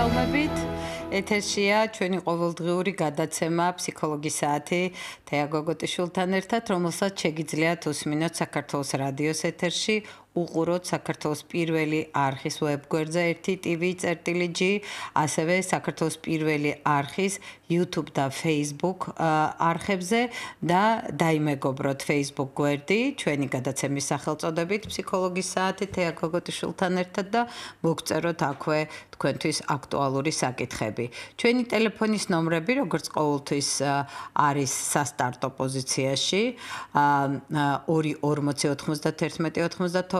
მოგესალმებით. ეთერშია ჩვენი ყოველდღიური გადაცემა ფსიქოლოგი საათი თეაგოგოტიშულთან ერთად, რომელსაც შეგიძლიათ უსმინოთ საქართველოს რადიოს ეთერში უყუროთ საქართველოს პირველი არქის ვებგვერდზე ერთი TV წერტილი G, ასევე საქართველოს პირველი არქის YouTube და Facebook არქებზე და დაიმეგობროთ Facebook გვერდი ჩვენი გადაცემის სახელწოდებით ფსიქოლოგის საათი თეა გოგოტიშვილთან ერთად და მოგწეროთ აქვე თქვენთვის აქტუალური საკითხები. ჩვენი ტელეფონის ნომრები, როგორც ყოველთვის არის სასტარტო პოზიციაში, 2 40 91 92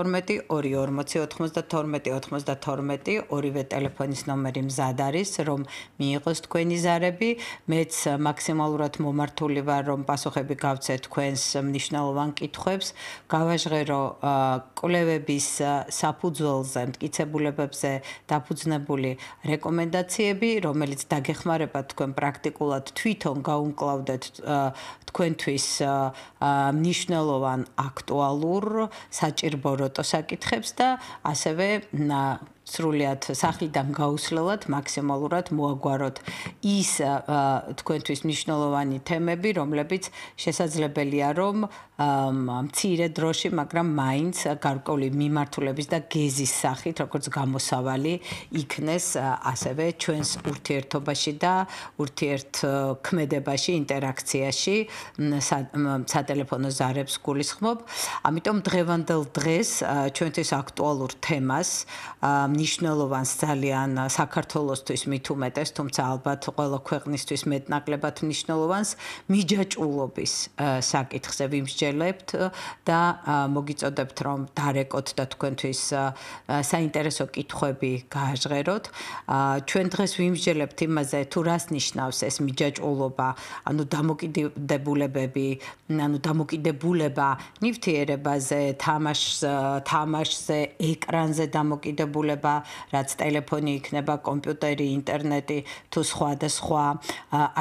ორივე ტელეფონის ნომერი მზად არის, რომ მიიღოს თქვენი ზარები. მეც მაქსიმალურად მომართული ვარ, რომ პასუხები გავცე თქვენს მნიშვნელოვან კითხვებს. გავაჟღერო კვლევების საფუძველზე, მტკიცებულებებზე დაფუძნებული რეკომენდაციები, რომელიც დაგეხმარება თქვენ პრაქტიკულად თვითონ გაუმკლავდეთ თქვენთვის მნიშვნელოვან აქტუალურ საჭირბო რო ლოტო საკითხებს და ასევე სრულად სახლიდან გაუსლელად მაქსიმალურად მოაგვაროთ ის თქვენთვის მნიშვნელოვანი თემები, რომლებიც შესაძლებელია რომ მცირე დროში, მაგრამ მაინც გარკვეული მიმართულების და გეზის სახით, როგორც გამოსავალი იქნეს ასევე ჩვენს ურთიერთობაში და ურთიერთქმედებაში, ინტერაქციაში, სატელეფონო ზარებს გulisხმობ. ამიტომ დღევანდელ დღეს ჩვენთვის აქტუალურ თემას მნიშვნელოვანს ძალიან საქართველოსთვის მით უმეტეს, თუმცა ალბათ ყველა ქვეყნისთვის მეტნაკლებად მნიშვნელოვანს მიჯაჭულობის საკითხზე ვიმსჯელებთ და მოგიწოდებთ რომ დარეკოთ და თქვენთვის საინტერესო კითხვები გააჟღეროთ. ჩვენ დღეს ვიმსჯელებთ იმაზე თუ რას ნიშნავს ეს მიჯაჭულობა, ანუ დამოკიდებულებები, ანუ დამოკიდებულება ნივთიერებაზე, თამაშ თამაშზე, ეკრანზე დამოკიდებულება იქნება, რაც ტელეფონი იქნება, კომპიუტერი, ინტერნეტი თუ სხვა და სხვა.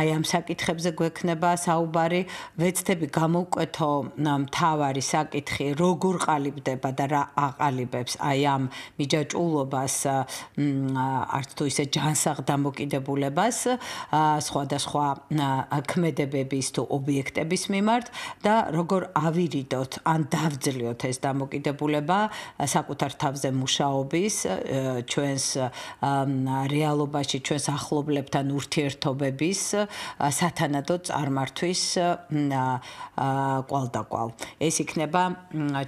აი ამ საკითხებზე გვექნება საუბარი, ვეცდები გამოვკვეთო მთავარი საკითხი, როგორ ყალიბდება და რა აყალიბებს აი ამ მიჯაჭულობას, არც თუ ისე ჯანსაღდამოკიდებულებას, სხვა და სხვა ქმედებების თუ ობიექტების მიმართ და როგორ ავირიდოთ ან დავძლიოთ ეს დამოკიდებულება საკუთარ თავზე მუშაობის ჩვენს რეალობაში ჩვენს ახლობლებთან ურთიერთობების სათანადო წარმართვის კვალდაკვალ. ეს იქნება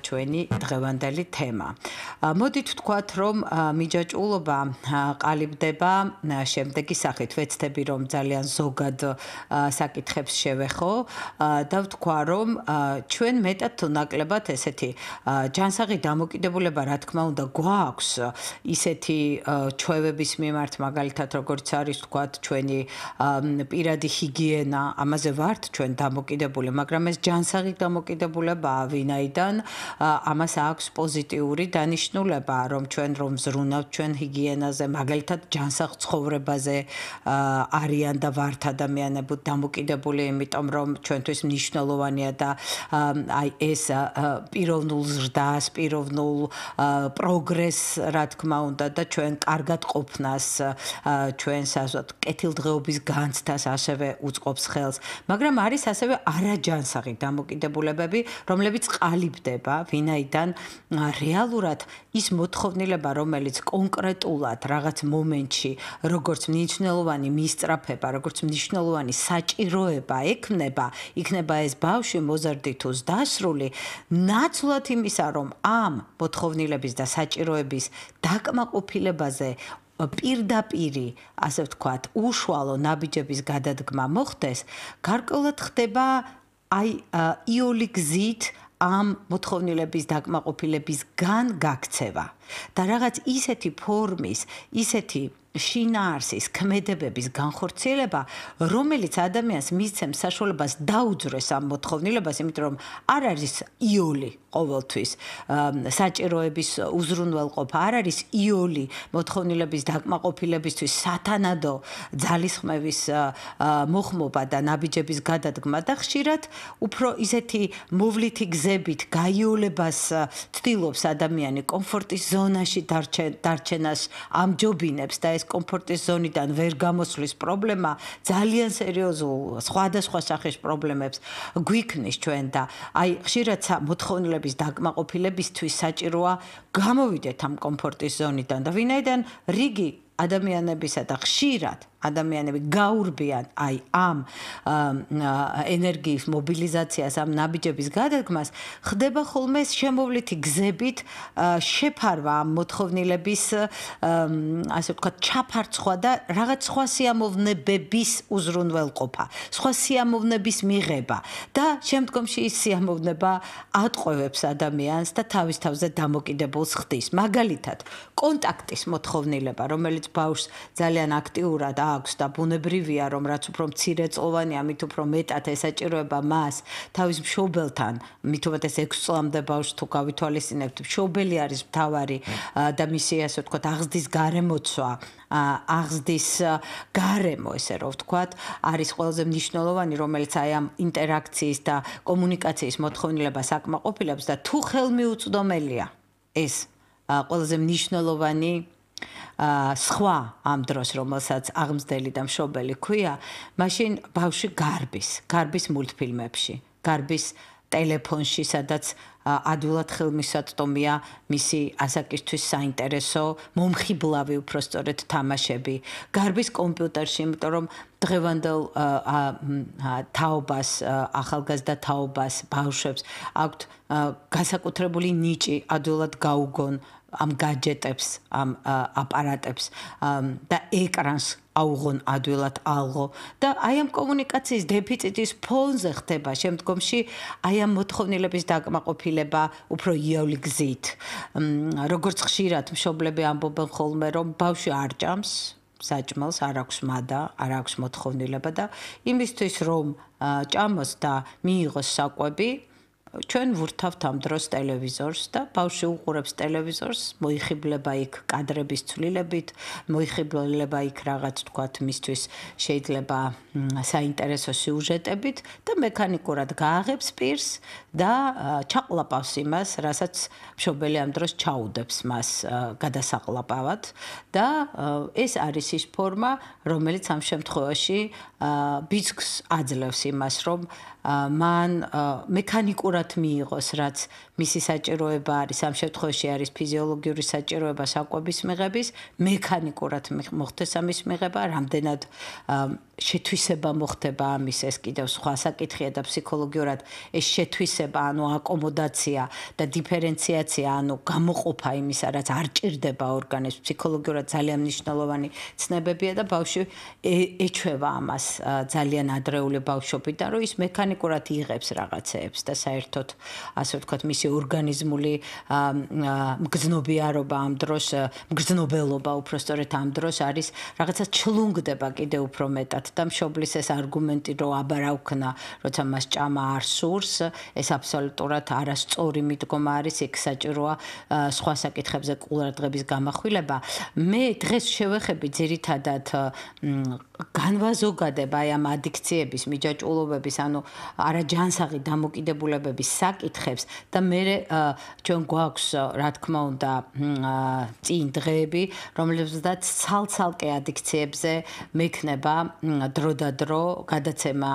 ჩვენი დღევანდელი თემა. მოდით ვთქვათ, რომ მიჯაჭულობა ყალიბდება შემდეგი სახით, ვეცდები რომ ძალიან ზოგად საკითხებს შევეხო და ვთქვა რომ ჩვენ მეტად თუ ნაკლებად ესეთი ჯანსაღი დამოკიდებულება რა თქმა უნდა გვაქვს ისეთი ჩვევების მიმართ მაგალითად როგორც არის თქვათ ჩვენი პირადი ჰიგიენა ამაზე ვართ ჩვენ დამოკიდებული მაგრამ ეს ჯანსაღი დამოკიდებულებაა ვინაიდან ამას აქვს პოზიტიური დანიშნულება რომ ჩვენ რომ ზრუნავთ ჩვენ ჰიგიენაზე მაგალითად ჯანსაღ ცხოვრებაზე არიან და ვართ ადამიანები დამოკიდებული იმიტომ რომ ჩვენთვის მნიშვნელოვანია და აი ეს პიროვნულ ზრდას პიროვნულ პროგრესს რა თქმა უნდა და ჩვენ კარგად ყოფნას ჩვენს ასე კეთილდღეობის განცდას ასევე უწყობს ხელს მაგრამ არის ასევე არაჯანსაღი დამოკიდებულებები რომლებიც ყალიბდება ვინაიდან რეალურად ის მოთხოვნილება, რომელიც კონკრეტულად რაღაც მომენტში როგორც მნიშვნელოვანი მისწრაფება, როგორც მნიშვნელოვანი საჭიროება ექნება, იქნება ეს ბავშვი მოზარდითოს დასრული, ნაცვლად იმისა, რომ ამ მოთხოვნილების და საჭიროების დაკმაყოფილებაზე პირდაპირი, ასე ვთქვათ, უშუალო ნაბიჯების გადადგმა მოხდეს, გარკვეულად ხდება აი იოლი გზით ამ მოთხოვნილების დაკმაყოფილებისგან გაქცევა და რაღაც ისეთი ფორმის, ისეთი შინაარსის კმედებების განხორციელება, რომელიც ადამიანს მისცემს საშუალებას დაუძრეს ამ მოთხოვნილებას, იმიტომ რომ არ არის იოლი ყოველთვის საჭიროების უზრუნველყოფა, არ არის იოლი მოთხოვნილების დაკმაყოფილებისთვის სათანადო ძალისხმევის მოხმობა და ნაბიჯების გადადგმა და ხშირად უფრო ისეთი მოვლითი გზებით გაიოლებას ცდილობს ადამიანი კომფორტის ზონაში დარჩენას ამჯობინებს და ეს კომფორტის ზონიდან ვერ გამოსვლის პრობლემა ძალიან სერიოზულ სხვადასხვა სახის პრობლემებს გვიქნის ჩვენ და აი ხშირად მოთხოვნილების დაკმაყოფილებისთვის საჭიროა გამოვიდეთ ამ კომფორტის ზონიდან და ვინაიდან რიგი ადამიანებისა და ხშირად ადამიანები გაურბიან აი ამ ენერგიის მობილიზაციას ამ ნაბიჯების გადადგმას ხდება ხოლმე შემოვლითი გზებით შეფარვა ამ მოთხოვნილების ასე ვთქვათ ჩაფარცხვა და რაღაც სხვა სიამოვნებების უზრუნველყოფა სხვა სიამოვნების მიღება და შემდგომში ის სიამოვნება ატყვევებს ადამიანს და თავის თავზე დამოკიდებულს ხდის მაგალითად კონტაქტის მოთხოვნილება რომელიც ბავშვს ძალიან აქტიურად ა აქვს და ბუნებრივია რომ რაც უფრო მცირეწოვანი ამით უფრო მეტად ესაჭიროება მას თავის მშობელთან მით უმეტეს 6 წლამდე ბავშვს თუ გავითვალისწინებთ მშობელი არის მთავარი და მისი ასე ვთქვათ აღზრდის გარემოცვა აღზრდის გარემო ესე რომ ვთქვათ არის ყველაზე მნიშვნელოვანი რომელიც აი ამ ინტერაქციის და კომუნიკაციის მოთხოვნილებას აკმაყოფილებს და თუ ხელმიუწვდომელია ეს ყველაზე მნიშვნელოვანი სხვა ამ დროს რომელსაც აღმზდელი და მშობელი ქვია, მაშინ ბავში გარბის, გარბის მულტფილმებში, გარბის ტელეფონში, სადაც ადულად ხელმისაწვდომია მისი ასაკისთვის საინტერესო მომხიბლავი უпростоრეთ თამაშები, გარბის კომპიუტერში, იმიტომ რომ დღევანდელ თაობას, ახალგაზრდა თაობას, ბავშვებს აქვთ განსაკუთრებული ნიჭი ადულად გაუგონ ამ гаджеტებს, ამ აპარატებს და ეკრანს აუღონ ადვილად ალღო და აი ამ კომუნიკაციის დეფიციტის ფონზე ხდება შემდგომში აი ამ მოთხოვნილების დაკმაყოფილება უფრო იოლი გზით. როგორც ხშირად მშობლები ამბობენ ხოლმე, რომ ბავშვი არ ჭამს საჭმელს, არ აქვს მადა, არ აქვს მოთხოვნილება და იმისთვის რომ ჭამოს და მიიღოს საკვები, ჩვენ ვურთავთ ამ დროს ტელევიზორს და ბავშვი უყურებს ტელევიზორს, მოიხიბლება იქ კადრების ცვლილებით, მოიხიბლება იქ რაღაც თქვათ მისთვის შეიძლება საინტერესო სიუჟეტებით და მექანიკურად გააღებს პირს და ჩაყლაპავს იმას, რასაც მშობელი ამ დროს ჩაუდებს მას გადასაყლაპავად და ეს არის ის ფორმა, რომელიც ამ შემთხვევაში ბიცქს აძლევს იმას, რომ მან მექანიკურად მიიღოს რაც მისი საჭიროება არის, ამ შემთხვევაში არის ფიზიოლოგიური საჭიროება საკვების მიღების, მექანიკურად მოხდეს ამის მიღება, რამდენად შეთვისება მოხდება ამის, ეს კიდევ სხვა საკითხია და ფსიქოლოგიურად ეს შეთვისება გადაწესება, ანუ აკომოდაცია და დიფერენციაცია, ანუ გამოყოფა იმისა, რაც არ ჭირდება ორგანიზმს, ფსიქოლოგიურად ძალიან მნიშვნელოვანი ცნებებია და ბავშვი ეჩვევა ამას ძალიან ადრეული ბავშვობიდან, რომ ის მექანიკურად იღებს რაღაცეებს და საერთოდ, ასე ვთქვათ, მისი ორგანიზმული მგზნობიარობა ამ დროს, მგზნობელობა უпростоრეთ ამ დროს არის რაღაცა ჩლუნგდება კიდე უფრო მეტად და მშობლის ეს არგუმენტი, რომ აბარავქნა, როცა მას ჭამა არ სურს, ეს აბსოლუტურად არასწორი მიდგომა არის ეგ საჭიროა სხვა საკითხებზე კულარდღების გამახვილება მე დღეს შევეხები ძირითადად განვაზოგადება აი ამ ადიქციების მიჯაჭულობების ანუ არაჯანსაღი დამოკიდებულებების საკითხებს და მე ჩვენ გვაქვს რა თქმა უნდა წინ დღეები რომლებსაც ცალცალკე ადიქციებზე მექნება დრო და დრო გადაცემა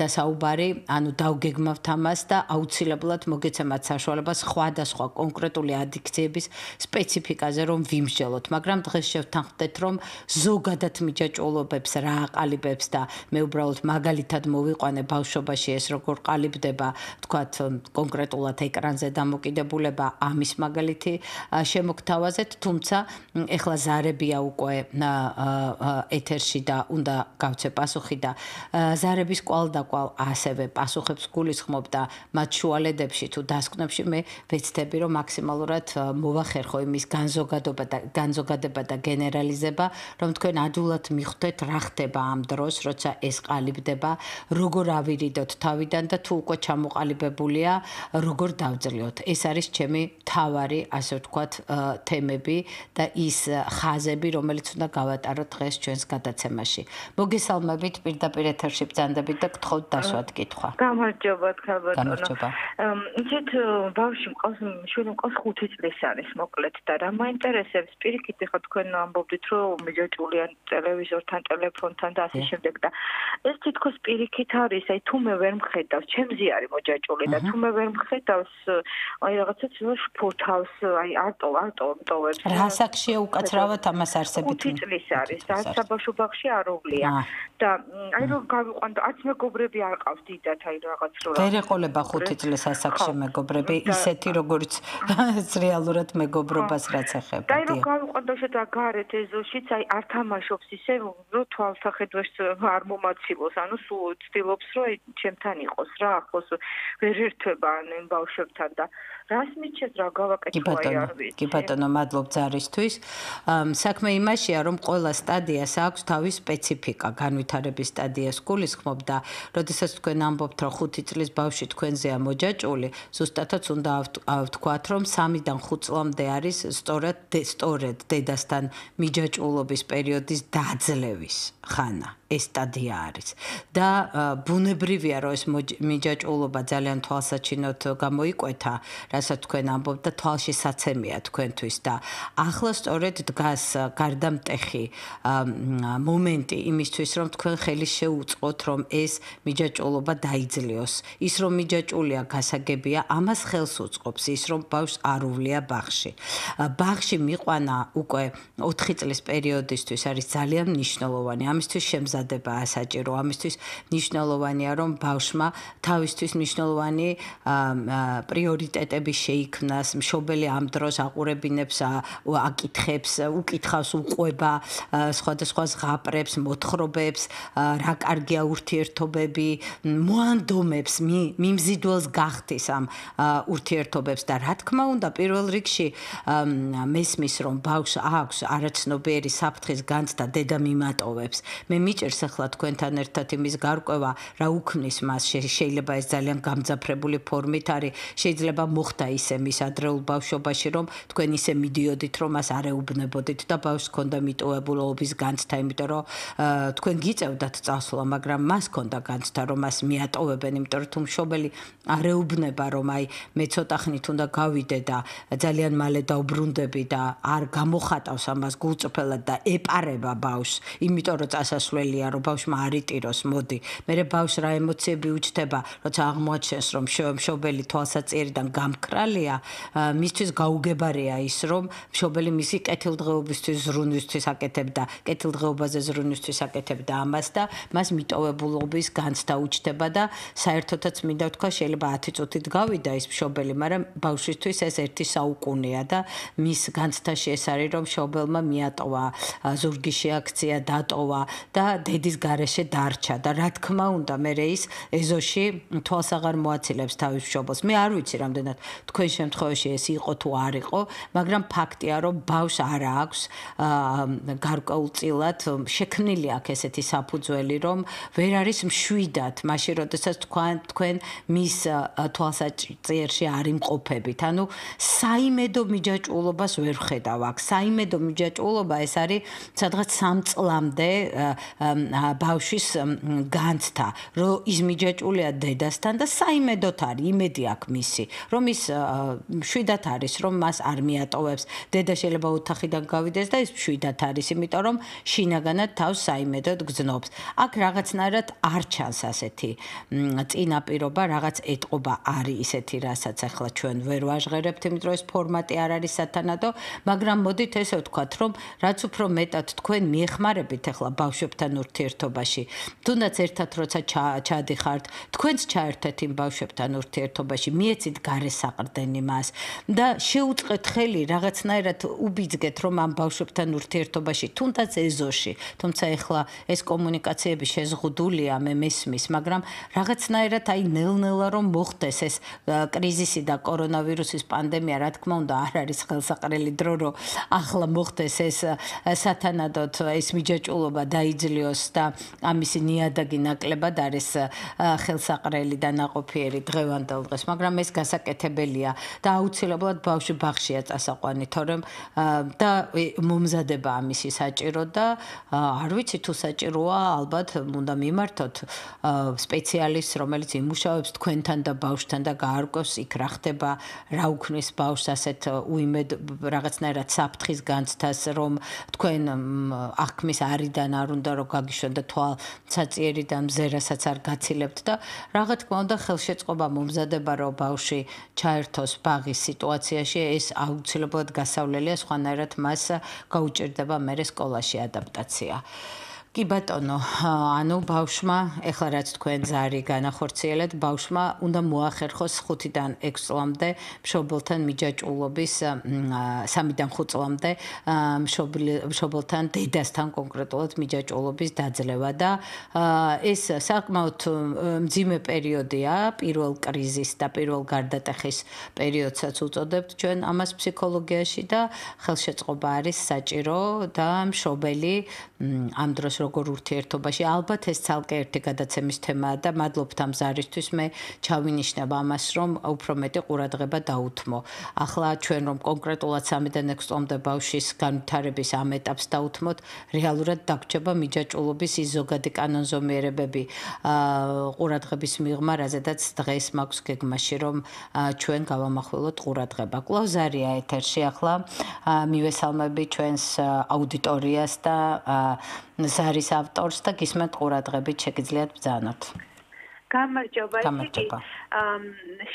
და საუბარი ანუ დავგეგმავთ ამას და აუცილებლად მოგეცემათ საშუალება სხვადასხვა კონკრეტული ადიქციების სპეციფიკაზე რომ ვიმსჯელოთ მაგრამ დღეს შევთანხმდეთ რომ ზოგადად მიჯაჭულობა ჭოლობებს რა აყალიბებს და მე უბრალოდ მაგალითად მოვიყვანე ბავშვობაში ეს როგორ ყალიბდება თქვათ კონკრეტულად ეკრანზე დამოკიდებულება ამის მაგალითი შემოგთავაზეთ თუმცა ეხლა ზარებია უკვე ეთერში და უნდა გავცე პასუხი და ზარების ყალდაყალ ასევე პასუხებს გულისხმობ და მათ შუალედებში თუ დასკვნებში მე ვეცდები რომ მაქსიმალურად მოვახერხო იმის განზოგადობა და განზოგადება და გენერალიზება რომ თქვენ ადულად მიხ ხვდეთ რა ხდება ამ დროს, როცა ეს ყალიბდება, როგორ ავირიდოთ თავიდან და თუ უკვე ჩამოყალიბებულია, როგორ დავძლიოთ. ეს არის ჩემი თავარი, ასე ვთქვათ, თემები და ის ხაზები, რომელიც უნდა გავატაროთ დღეს ჩვენს გადაცემაში. მოგესალმებით პირდაპირ ეთერში ბრძანდებით და გთხოვთ დასვათ კითხვა. გამარჯობა, ხალბატონო. გამარჯობა. ისეთ ბავშვი მყავს, შვილი მყავს 5 წლის არის, მოკლედ და რა მაინტერესებს, პირიქით, ხო თქვენ ამბობთ, რომ მიჯოჭული ან ტელევიზ ტელევიზორთან, ტელეფონთან და ასე შემდეგ და ეს თითქოს პირიქით არის, აი თუ მე ვერ მხედავ, ჩემზე არის მოჯაჭული და თუ მე ვერ მხედავს, აი რაღაცა ძნელ შფოთავს, აი არტო, არტო, მტოვებს. რასახშია უკაცრავად ამას არსებითი. ხუთი წლის არის, და საბავშვო ბაღში არ უვლია. და აი რომ გავიყვანო, არც მეგობრები არ ყავს დიდათ, აი რაღაც რო. ვერ ეყოლება ხუთი წლის ასაკში მეგობრები, ისეთი როგორც რეალურად მეგობრობას რაც ახებდა. და აი რომ გავიყვანო შეთა გარეთ ეზოშიც, აი არ თამაშობს ისე რომ თვალსახედვას არ მომაცილოს, ანუ სულ ვცდილობს, რომ ჩემთან იყოს რა, ახლოს ვერ ერთვება ამ ბავშვებთან და რას მიჩეს რა გავაკეთო აი არის. კი ბატონო, მადლობ ძარისთვის. საქმე იმაშია, რომ ყველა სტადიას აქვს თავის სპეციფიკა, განვითარების სტადიას გულისხმობ და როდესაც თქვენ ამბობთ, რომ 5 წლის ბავშვი თქვენზეა მოჯაჭული, ზუსტადაც უნდა ავთქვათ, რომ 3-დან 5 წლამდე არის სწორად სწორედ დედასთან მიჯაჭულობის პერიოდის დაძ ძლევის ხანა ეს სტადია არის და ბუნებრივია რომ ეს მიჯაჭულობა ძალიან თვალსაჩინოდ გამოიკვეთა რასაც თქვენ ამბობთ და თვალში საცემია თქვენთვის და ახლა სწორედ დგას გარდამტეხი მომენტი იმისთვის რომ თქვენ ხელი შეუწყოთ რომ ეს მიჯაჭულობა დაიძლიოს ის რომ მიჯაჭულია გასაგებია ამას ხელს უწყობს ის რომ ბავშვს არ უვლია ბაღში ბაღში მიყვანა უკვე 4 წლის პერიოდისთვის არის ძალიან მნიშვნელოვანი ამისთვის შემზა მომზადებაა საჭირო. ამისთვის მნიშვნელოვანია, რომ ბავშვმა თავისთვის მნიშვნელოვანი პრიორიტეტები შეიქმნას. მშობელი ამ დროს აყურებინებს, აკითხებს, უკითხავს, უყვება სხვადასხვა ზღაპრებს, მოთხრობებს, რა კარგია ურთიერთობები, მოანდომებს, მიმზიდველს გახდეს ამ ურთიერთობებს და რა თქმა უნდა, პირველ რიგში მესმის რომ ბავშვს აქვს არაცნობიერი საფრთხის განცდა დედა მიმატოვებს. მე მიჭერ ჯერ სახლა თქვენთან ერთად იმის გარკვევა, რა უქმნის მას, შეიძლება ეს ძალიან გამძაფრებული ფორმით არის, შეიძლება მოხდა ისე მის ადრეულ ბავშვობაში, რომ თქვენ ისე მიდიოდით, რომ მას არეუბნებოდით და ბავშვს ჰქონდა მიტოვებულობის განცდა, იმიტომ რომ თქვენ გიწევდათ წასვლა, მაგრამ მას ჰქონდა განცდა, რომ მას მიატოვებენ, იმიტომ რომ თუ მშობელი არეუბნება, რომ აი მე ცოტა ხნით უნდა გავიდე და ძალიან მალე დაუბრუნდები და არ გამოხატავს ამას გულწრფელად და ეპარება ბავშვს, იმიტომ რომ წასასვლელი ძალიან რომ ბავშვმა არიტიროს მოდი მე რე ბავშვ რა ემოციები უჩდება როცა აღმოაჩენს რომ მშობელი თვალსაწიერიდან გამკრალია მისთვის გაუგებარია ის რომ მშობელი მისი კეთილდღეობისთვის ზრუნვისთვის აკეთებდა კეთილდღეობაზე ზრუნვისთვის აკეთებდა ამას და მას მიტოვებულობის განცდა უჩდება და საერთოდაც მინდა ვთქვა შეიძლება 10 წუთი დგავიდა ის მშობელი მაგრამ ბავშვისთვის ეს ერთი საუკუნეა და მის განცდაში ეს არის რომ მშობელმა მიატოვა ზურგი შეაქცია დატოვა და დედის garaშე დარჩა და რა თქმა უნდა მე ის ეზოში თვალს აღარ მოაცილებს თავის შობოს. მე არ ვიცი რამდენად თქვენ შემთხვევაში ეს იყო თუ არ იყო, მაგრამ ფაქტია რომ ბავშვს არ აქვს გარკვეულწილად შექმნილი აქ ესეთი საფუძველი რომ ვერ არის მშვიდად, მაშინ როდესაც თქვენ თქვენ მის თვალსაჭირში არ იმყოფებით. ანუ საიმედო მიჯაჭულობას ვერ ხედავ აქ. საიმედო მიჯაჭულობა ეს არის სადღაც სამწლამდე ბავშვის განცდა, რომ ის მიჯაჭულია დედასთან და საიმედოთ არის, იმედი აქვს მისი, რომ ის შვიდათ არის, რომ მას არ მიატოვებს. დედა შეიძლება ოთახიდან გავიდეს და ის შვიდათ არის, იმიტომ რომ შინაგანად თავს საიმედოდ გძნობს. აქ რაღაცნაირად არ ჩანს ასეთი წინაპირობა, რაღაც ეთყობა არის ისეთი, რასაც ახლა ჩვენ ვერ ვაჟღერებთ, იმიტომ რომ ეს ფორმატი არ არის სათანადო, მაგრამ მოდით ესე ვთქვათ, რომ რაც უფრო მეტად თქვენ მიეხმარებით ახლა ბავშვებთან ურთიერთობაში. თუნდაც ერთად როცა ჩადიხართ, თქვენც ჩაერთეთ იმ ბავშვებთან ურთიერთობაში, მიეცით გარესაყრდენი მას და შეუწყეთ ხელი რაღაცნაირად უბიძგეთ რომ ამ ბავშვებთან ურთიერთობაში, თუნდაც ეზოში, თუმცა ეხლა ეს კომუნიკაციები შეზღუდულია მე მესმის, მაგრამ რაღაცნაირად აი ნელ-ნელა რომ მოხდეს ეს კრიზისი და კორონავირუსის პანდემია, რა თქმა უნდა, არ არის ხელსაყრელი დრო რომ ახლა მოხდეს ეს სათანადოდ ეს მიჯაჭულობა დაიძლიო დროს და ამისი ნიადაგი ნაკლებად არის ხელსაყრელი და ناقოფიერი დღევანდელ დღეს, მაგრამ ეს გასაკეთებელია და აუცილებლად ბავშვი ბაღშია წასაყვანი, თორემ და მომზადება ამისი საჭირო და არ ვიცი თუ საჭიროა, ალბათ უნდა მიმართოთ სპეციალისტს, რომელიც იმუშავებს თქვენთან და ბავშვთან და გაარკვევს იქ რა ხდება, რა უქმნის ბავშვს ასეთ უიმედ რაღაცნაირად საფრთხის განცდას, რომ თქვენ აქმის არიდან არ უნდა რომ გაგიშვენ და თვალ საწიერი და მზერასაც არ გაცილებთ და რაღა თქმა უნდა ხელშეწყობა მომზადება რომ ბავში ჩაერთოს ბაღის სიტუაციაში ეს აუცილებლად გასავლელია სხვანაირად მას გაუჭირდება მერე სკოლაში ადაპტაცია. კი ბატონო, ანუ ბავშმა, ეხლა რაც თქვენ ზარი განახორციელეთ, ბავშმა უნდა მოახერხოს 5-დან 6 წლამდე მშობელთან მიჯაჭულობის 3-დან 5 წლამდე მშობელთან დედასთან კონკრეტულად მიჯაჭულობის დაძლევა და ეს საკმაოდ მძიმე პერიოდია, პირველ კრიზისს და პირველ გარდატეხის პერიოდსაც უწოდებთ ჩვენ ამას ფსიქოლოგიაში და ხელშეწყობა არის საჭირო და მშობელი ამ დროს როგორ ურთიერთობაში ალბათ ეს ცალკე ერთი გადაცემის თემაა და მადლობთ ამ ზარისთვის მე ჩავინიშნებ ამას რომ უფრო მეტი ყურადღება დაუთმო ახლა ჩვენ რომ კონკრეტულად 3-დან 6 წამდე ბავშვის განვითარების ამ ეტაპს დაუთმოთ რეალურად დაგჭება მიჯაჭულობის ზოგადი კანონზომიერებები ყურადღების მიღმა რადგანაც დღეს მაქვს გეგმაში რომ ჩვენ გავამახვილოთ ყურადღება კლავ ზარია ეთერში ახლა მივესალმები ჩვენს აუდიტორიას და ზარის ავტორს და გისმენთ ყურადღებით შეგიძლიათ ბძანოთ. გამარჯობა, იგი. აა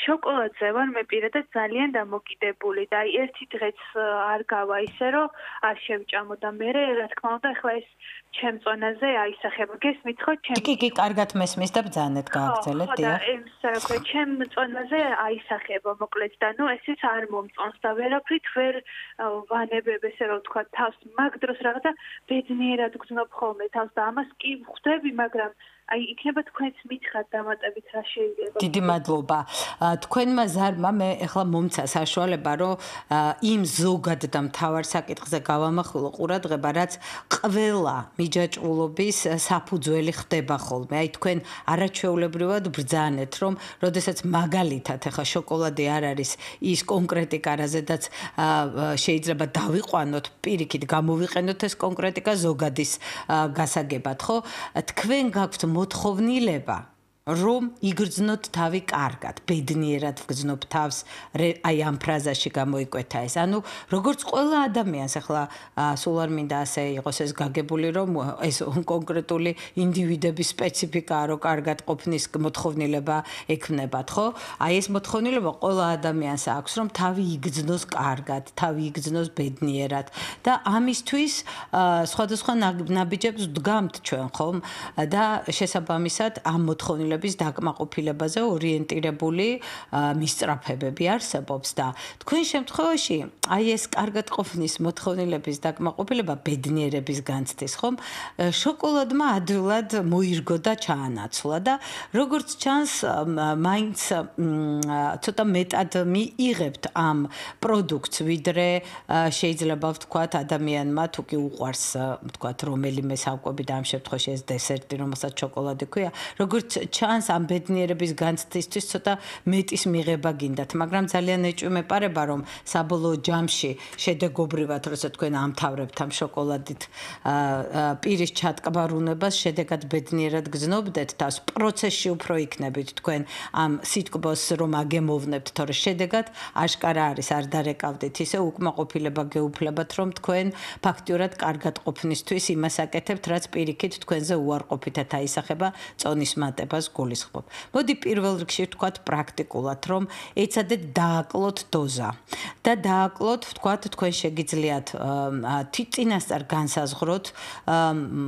შოკოლადზე ვარ მე პირადად ძალიან დამოკიდებული და ერთი დღეც არ გავა ისე რომ არ შევჭამო და მე რა თქმა უნდა ეხლა ეს ჩემ წონაზე აისახება. გესმით ხო ჩემ? კი, კი, კარგად მესმის და ბძანეთ გააგრძელეთ, დიახ. ხო, და ამ საქმე ჩემ წონაზე აისახება მოკლედ და ნუ ესეც არ მომწონს და ვერაფრით ვერ ვანებებ ესე რომ თქვა თავს მაგ დროს რაღაცა ბედნიერად გძნობ ხოლმე თავს და ამას კი ხვდები, მაგრამ აი, იქნება თქვენც მითხრა დამატებით რა შეიძლება. დიდი მადლობა. თქვენმა ზარმა მე ახლა მომცა საშუალება, რომ იმ ზოგად და მთავარ საკითხზე გავამახვილო ყურადღება, რაც ყველა მიჯაჭვულობის საფუძველი ხდება ხოლმე. აი თქვენ არაჩვეულებრივად ბრძანეთ, რომ ოდესაც მაგალითად ახლა შოკოლადე არ არის ის კონკრეტიკარაზედაც შეიძლება დავიყვანოთ, პირიქით გამოვიყენოთ ეს კონკრეტიკა ზოგადის გასაგებად, ხო? თქვენ გაქვთ მოთხოვნილება რომ იგრძნოთ თავი კარგად, ბედნიერად ვგრძნობ თავს, აი ამ ფრაზაში გამოიკვეთა ეს. ანუ როგორც ყველა ადამიანს ახლა სულ არ მინდა ასე იყოს ეს გაგებული, რომ ეს კონკრეტული ინდივიდების სპეციფიკაა, რომ კარგად ყოფნის მოთხოვნილება ექნებათ, ხო? აი ეს მოთხოვნილება ყველა ადამიანს აქვს, რომ თავი იგრძნოს კარგად, თავი იგრძნოს ბედნიერად და ამისთვის სხვადასხვა ნაბიჯებს დგამთ ჩვენ, ხო? და შესაბამისად ამ მოთხოვნილებას ცხოვრების დაკმაყოფილებაზე ორიენტირებული მისწრაფებები არსებობს და თქვენ შემთხვევაში აი ეს კარგად ყოფნის მოთხოვნილების დაკმაყოფილება ბედნიერების განცდის ხომ შოკოლადმა ადვილად მოირგო და ჩაანაცვლა და როგორც ჩანს მაინც ცოტა მეტად მიიღებთ ამ პროდუქტს ვიდრე შეიძლება ვთქვათ ადამიანმა თუ კი უყვარს ვთქვათ რომელიმე საკვები და ამ შემთხვევაში ეს დესერტი რომელსაც შოკოლადი ქვია როგორც ჩა შანს ამ ბედნიერების განცდისთვის ცოტა მეტის მიღება გინდათ, მაგრამ ძალიან ეჭვმეპარება, რომ საბოლოო ჯამში შედეგობრივად, როცა თქვენ ამთავრებთ ამ შოკოლადით პირის ჩატკბარუნებას, შედეგად ბედნიერად გზნობდეთ და პროცესში უფრო იქნებით თქვენ ამ სიტყვას რომ აგემოვნებთ, თორე შედეგად აშკარა არის, არ დარეკავდით ისე უკმაყოფილება გეუფლებათ, რომ თქვენ ფაქტიურად კარგად ყოფნისთვის იმას აკეთებთ, რაც პირიქით თქვენზე უარყოფითად აისახება წონის მატებას. გულისხმობ. მოდი პირველ რიგში ვთქვათ პრაქტიკულად, რომ ეცადეთ დააკლოთ დოზა და დააკლოთ ვთქვათ თქვენ შეგიძლიათ თიწინასწარ განსაზღვროთ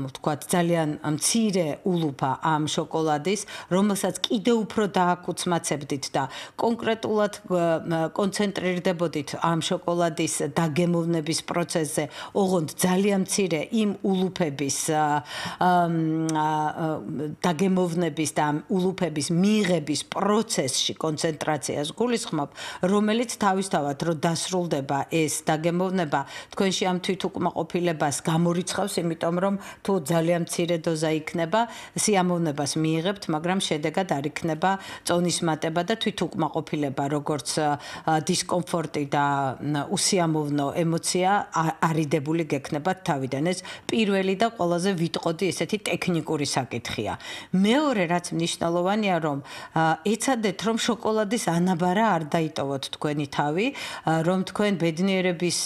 ვთქვათ ძალიან მცირე ულუფა ამ შოკოლადის, რომელსაც კიდე უფრო დააკუცმაცებდით და კონკრეტულად კონცენტრირდებოდით ამ შოკოლადის დაგემოვნების პროცესზე, ოღონდ ძალიან მცირე იმ ულუფების აა დაგემოვნების და ულუფების მიღების პროცესში კონცენტრაციას გულისხმობ, რომელიც თავისთავად რო დასრულდება ეს დაგემოვნება, თქვენში ამ თვითუკმაყოფილებას გამორიცხავს, იმიტომ რომ თუ ძალიან მცირე დოზა იქნება, სიამოვნებას მიიღებთ, მაგრამ შედეგად არ იქნება წონის მატება და თვითუკმაყოფილება, როგორც დისკომფორტი და უსიამოვნო ემოცია არიდებული გექნება თავიდან. ეს პირველი და ყველაზე ვიტყოდი ესეთი ტექნიკური საკითხია. მეორე რაც მნიშვნელოვანია, რომ ეცადეთ, რომ შოკოლადის ანაბარა არ დაიტოვოთ თქვენი თავი, რომ თქვენ ბედნიერების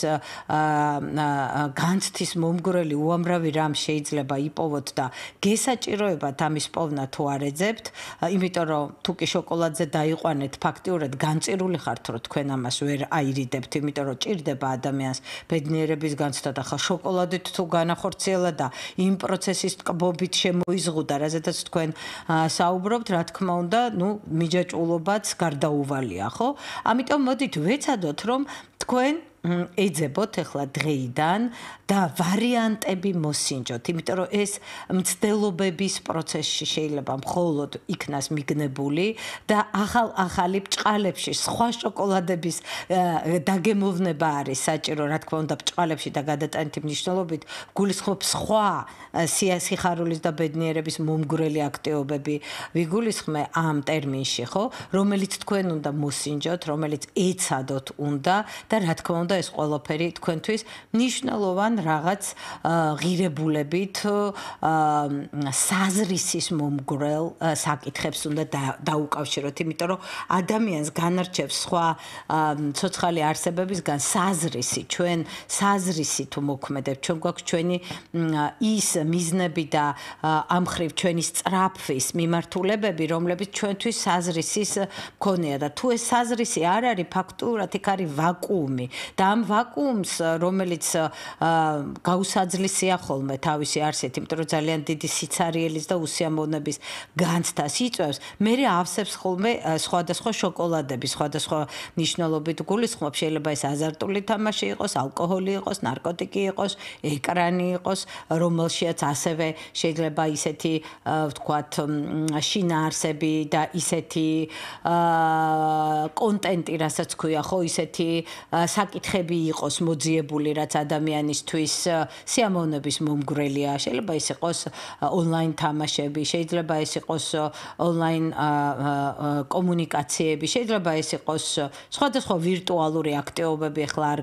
განცდის მომგვრელი უამრავი რამ შეიძლება იპოვოთ და გესაჭიროებათ ამის პოვნა თუ არ ეძებთ, იმიტომ რომ თუ კი შოკოლადზე დაიყვანეთ, ფაქტიურად განწირული ხართ, რომ თქვენ ამას ვერ აირიდებთ, იმიტომ რომ ჭირდება ადამიანს ბედნიერების განცდა და ხა შოკოლადით თუ განახორციელა და იმ პროცესის ტკბობით შემოიზღუდა, რაზედაც თქვენ ა საუბრობთ, რა თქმა უნდა, ну, მიჯაჭულობაც გარდაუვალია, ხო? ამიტომ მოდით ვეცადოთ, რომ თქვენ ეძებოთ ახლა დღეიდან და ვარიანტები მოსინჯოთ, იმიტომ რომ ეს მცდელობების პროცესში შეიძლება მხოლოდ იქნას მიგნებული და ახალ ახალი ბჭყალებში სხვა შოკოლადების დაგემოვნება არის საჭირო, რა თქმა უნდა, ბჭყალებში და გადატანითი მნიშვნელობით გულისხმობ სხვა სიახარულის და ბედნიერების მომგვრელი აქტიობები. ვიგულისხმე ამ ტერმინში, ხო, რომელიც თქვენ უნდა მოსინჯოთ, რომელიც ეცადოთ უნდა და რა თქმა უნდა და ეს ყველაფერი თქვენთვის მნიშვნელოვან რაღაც ღირებულებით საზრისის მომგრელ საკითხებს უნდა დაუკავშიროთ, იმიტომ რომ ადამიანს განარჩევს სხვა ცოცხალი არსებებისგან საზრისი, ჩვენ საზრისი თუ მოქმედებთ, ჩვენ გვაქვს ჩვენი ის მიზნები და ამხრივ ჩვენი სწრაფვის მიმართულებები, რომლებიც ჩვენთვის საზრისის მქონეა და თუ ეს საზრისი არ არის ფაქტურად, იქ არის ვაკუუმი და და ამ ვაკუუმს, რომელიც გაუსაძლისია ხოლმე თავისი არსეთ, იმიტომ რომ ძალიან დიდი სიცარიელის და უსიამოვნების განცდას იწევს, მე ავსებს ხოლმე სხვადასხვა შოკოლადები, სხვადასხვა ნიშნულობით გულისხმობ, შეიძლება ეს აზარტული თამაში იყოს, ალკოჰოლი იყოს, ნარკოტიკი იყოს, ეკრანი იყოს, რომელშიაც ასევე შეიძლება ისეთი ვთქვათ შინაარსები და ისეთი კონტენტი, რასაც ქვია, ხო, ისეთი საკითხ ხები იყოს მოძიებული რაც ადამიანისთვის სიამოვნების მომგვრელია შეიძლება ეს იყოს ონლაინ თამაშები შეიძლება ეს იყოს ონლაინ კომუნიკაციები შეიძლება ეს იყოს სხვადასხვა ვირტუალური აქტივობები ახლა არ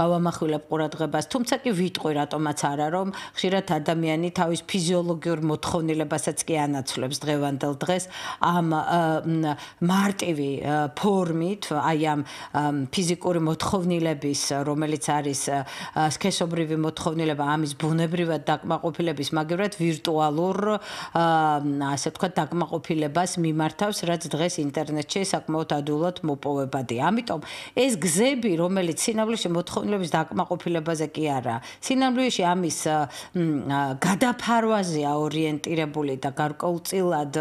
გავამახვილებ ყურადღებას თუმცა კი ვიტყვი რატომაც არა რომ ხშირად ადამიანი თავის ფიზიოლოგიურ მოთხოვნილებასაც კი ანაცვლებს დღევანდელ დღეს ამ მარტივი ფორმით აი ამ ფიზიკური მოთხოვნილებ ხელების, რომელიც არის სქესობრივი მოთხოვნილება ამის ბუნებრივად დაკმაყოფილების, მაგრამ ვირტუალურ ასე ვთქვათ, დაკმაყოფილებას მიმართავს, რაც დღეს ინტერნეტში საკმაოდ ადვილად მოპოვებადია. ამიტომ ეს გზები, რომელიც სინამდვილეში მოთხოვნილების დაკმაყოფილებაზე კი არა, სინამდვილეში ამის გადაფარვაზეა ორიენტირებული და გარკვეულწილად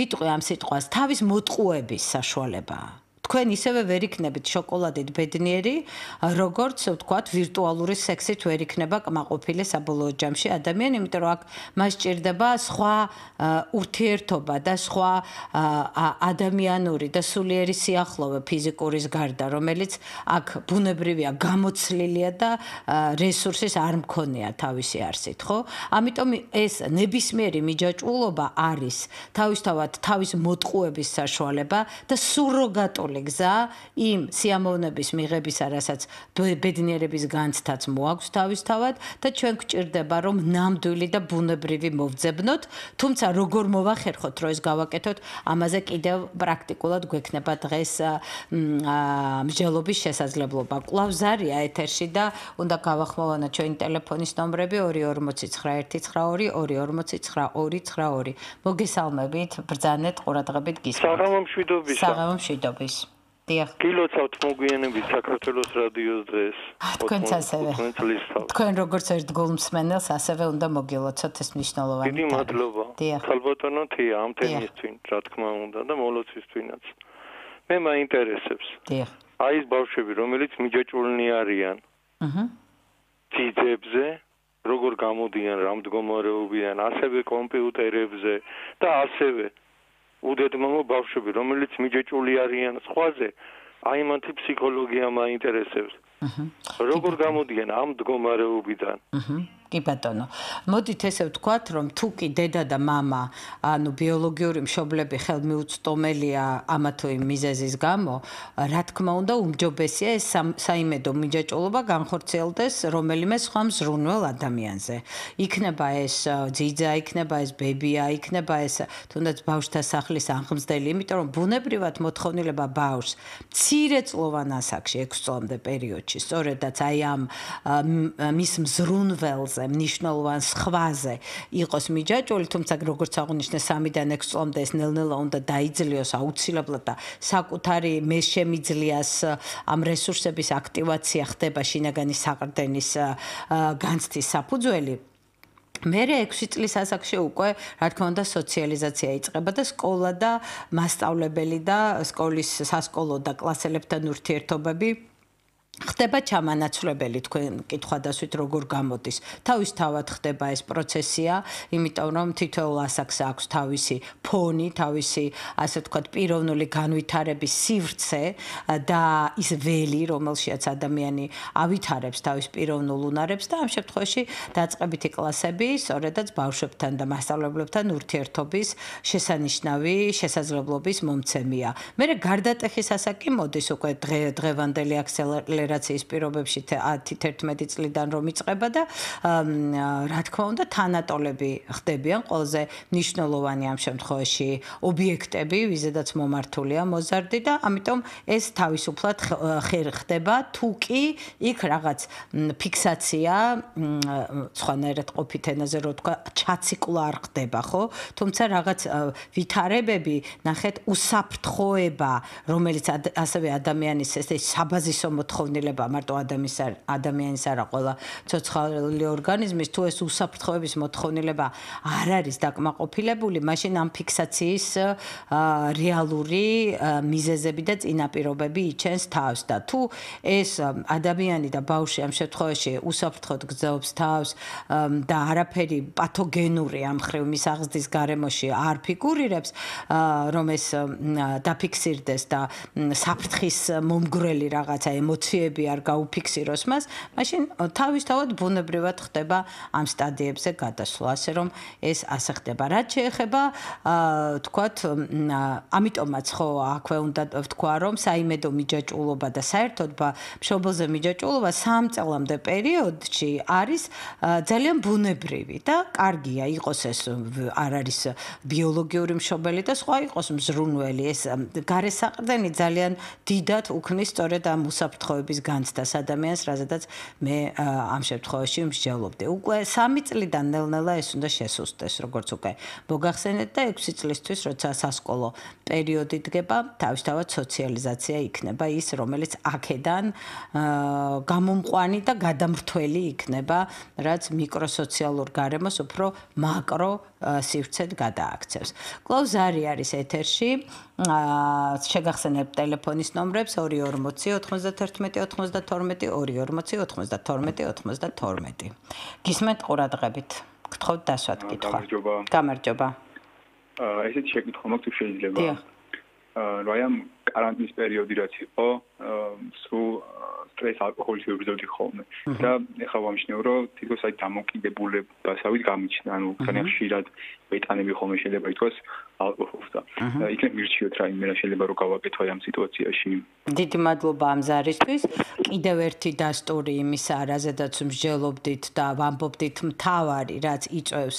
ვიტყვი ამ სიტყვას, თავის მოტყუების საშუალებაა. თქვენ ისევე ვერ იქნებით შოკოლადით ბედნიერი, როგორც თქვა ვირტუალური სექსით ვერ იქნება კმაყოფილი საბოლოო ჯამში ადამიანი, იმიტომ რომ აქ მას ჭირდება სხვა ურთიერთობა და სხვა ადამიანური და სულიერი სიახლოვე ფიზიკურის გარდა, რომელიც აქ ბუნებრივია, გამოცლილია და რესურსის არ მქონია თავისი არსით, ხო? ამიტომ ეს ნებისმიერი მიჯაჭულობა არის თავისთავად თავის მოტყუების საშუალება და სუროგატული ერთგვარული გზა იმ სიამოვნების მიღებისა, რასაც ბედნიერების განცდაც მოაქვს თავისთავად და ჩვენ გვჭირდება რომ ნამდვილი და ბუნებრივი მოვძებნოთ, თუმცა როგორ მოвахერხოთ, რომ ეს გავაკეთოთ, ამაზე კიდევ პრაქტიკულად გვექნება დღეს მსჯელობის შესაძლებლობა. კლავ ზარია ეთერში და უნდა გავახმოვანოთ ჩვენი ტელეფონის ნომრები 2491942 2492942. მოგესალმებით, ბრძანეთ ყურადღებით გისმენთ. საღამო მშვიდობის. საღამო მშვიდობის. დიახ. გილოცავთ მოგვიანებით საქართველოს რადიოს დღეს. თქვენც ასევე. თქვენ როგორც ერთგულ მსმენელს ასევე უნდა მოგილოცოთ ეს მნიშვნელოვანი. დიდი მადლობა. ხალბატონო თია ამ თემის წინ, რა თქმა უნდა და მოლოცვის წინაც. მე მაინტერესებს. დიახ. აი ეს ბავშვები, რომელიც მიჯაჭვულნი არიან. აჰა. ძიძებზე როგორ გამოდიან, რამდგომარეობიან, ასევე კომპიუტერებზე და ასევე უდედმო ბავშვები, რომელიც მიჯეჭული არიან სხვაზე, აი მათი ფსიქოლოგია მაინტერესებს. როგორ გამოდიან ამ მდგომარეობიდან? აჰა კი ბატონო. მოდით ესე ვთქვათ, რომ თუ კი დედა და мама, ანუ ბიოლოგიური მშობლები ხელმიუწვდომელია ამა თუ იმ მიზეზის გამო, რა თქმა უნდა, უმჯობესია ეს საიმედო მიჯაჭვლობა განხორციელდეს რომელიმე სხვა მსრულ ადამიანზე. იქნება ეს ძიძა, იქნება ეს ბებია, იქნება ეს თუნდაც ბავშთა სახლის აღმზრდელი, იმიტომ რომ ბუნებრივად მოთხოვნილება ბავშვს მცირეწლოვან ასაკში 6 წლამდე პერიოდში, სწორედაც აი ამ მის მსრულველზე ხაზე, მნიშვნელოვან სხვაზე იყოს მიჯაჭული, თუმცა როგორც აღნიშნეს 3-დან 6 წლამდე ეს ნელ-ნელა უნდა დაიძლიოს აუცილებლად და საკუთარი მეს შემიძლიას ამ რესურსების აქტივაცია ხდება შინაგანი საყრდენის განცდის საფუძველი. მე 6 წლის ასაკში უკვე რა თქმა უნდა სოციალიზაცია იწყება და სკოლა და მასწავლებელი და სკოლის სასკოლო და კლასელებთან ურთიერთობები ხდება ჩამანაცვლებელი თქვენ კითხვა დასვით როგორ გამოდის თავის თავად ხდება ეს პროცესია იმიტომ რომ თითოეულ ასაკს აქვს თავისი ფონი თავისი ასე ვთქვათ პიროვნული განვითარების სივრცე და ის ველი რომელშიაც ადამიანი ავითარებს თავის პიროვნულ უნარებს და ამ შემთხვევაში დაწყებითი კლასები სწორედაც ბავშვებთან და მასშტაბებლებთან ურთიერთობის შესანიშნავი შესაძლებლობის მომცემია მე რა გარდატეხის ასაკი მოდის უკვე დღე დღევანდელი აქსელერ ფედერაციის პირობებში 10-11 წლიდან რომ იწყება და რა თქმა უნდა თანატოლები ხდებიან ყველაზე მნიშვნელოვანი ამ შემთხვევაში ობიექტები, ვიზედაც მომართულია მოზარდი და ამიტომ ეს თავისუფლად ხერ ხდება, თუ კი იქ რაღაც ფიქსაცია სხვანაირად ყოფითენაზე რო თქვა ჩაციკლა არ ხდება, ხო? თუმცა რაღაც ვითარებები ნახეთ უსაფრთხოება, რომელიც ასევე ადამიანის ესე საბაზისო მოთხოვნა გაუქმნილება მარტო ადამიანის არ ადამიანის არა ყველა ცოცხალი ორგანიზმის თუ ეს უსაფრთხოების მოთხოვნილება არ არის დაკმაყოფილებული მაშინ ამ ფიქსაციის რეალური მიზეზები და წინაპირობები იჩენს თავს და თუ ეს ადამიანი და ბავშვი ამ შემთხვევაში უსაფრთხოდ გძლობს თავს და არაფერი პათოგენური ამ ხრივ მის აღზრდის გარემოში არ ფიგურირებს რომ ეს დაფიქსირდეს და საფრთხის მომგვრელი რაღაცა ემოცია სტადიები არ გაუფიქსიროს მას, მაშინ თავისთავად ბუნებრივად ხდება ამ სტადიებზე გადასვლა, ასე რომ ეს ასე ხდება. რაც შეეხება თქვათ ამიტომაც ხო აქვე უნდა თქვა რომ საიმედო მიჯაჭულობა და საერთოდ ბშობოზე მიჯაჭულობა სამ წელამდე პერიოდში არის ძალიან ბუნებრივი და კარგია იყოს ეს არ არის ბიოლოგიური მშობელი და სხვა იყოს მზრუნველი ეს გარესაყრდენი ძალიან დიდად უქმნის სწორედ ამ უსაფრთხოების ყოფის განცდას ადამიანს, რადგანაც მე ამ შემთხვევაში მსჯელობდი. უკვე 3 წლიდან ნელ-ნელა ეს უნდა შესუსტეს, როგორც უკვე მოგახსენეთ და 6 წლისთვის, როცა სასკოლო პერიოდი დგება, თავისთავად სოციალიზაცია იქნება ის, რომელიც აქედან გამომყვანი და გადამრთველი იქნება, რაც მიკროსოციალურ გარემოს უფრო მაკრო სივრცედ გადააქცევს. კლავ ზარი არის ეთერში. აა შეგახსენებ ტელეფონის ნომრებს 240-91-92-240-91-92-92. გისმენთ ყურადღებით. გთხოვთ დასვათ კითხვა. გამარჯობა. გამარჯობა. აა ესეთი შეკითხვა მოგწუ შეიძლება. დიახ. აა რა იამ კარანტინის პერიოდი რაც იყო, აა სულ სტრეს ალკოჰოლის ებრძოდი ხოლმე და ეხლა ვამჩნევ რომ თვითონ საერთოდ დამოკიდებულებასავით გამიჩნდა ანუ ხანახშირად მეტანები ხოლმე შეიძლება ითქვას ალკოჰოლს და იქნებ მირჩიოთ რა იმენა შეიძლება რომ გავაკეთოთ ამ სიტუაციაში. დიდი მადლობა ამ ზარისთვის. კიდევ ერთი დასტური იმის არაზედაც მსჯელობდით და ვამბობდით მთავარი რაც იწევს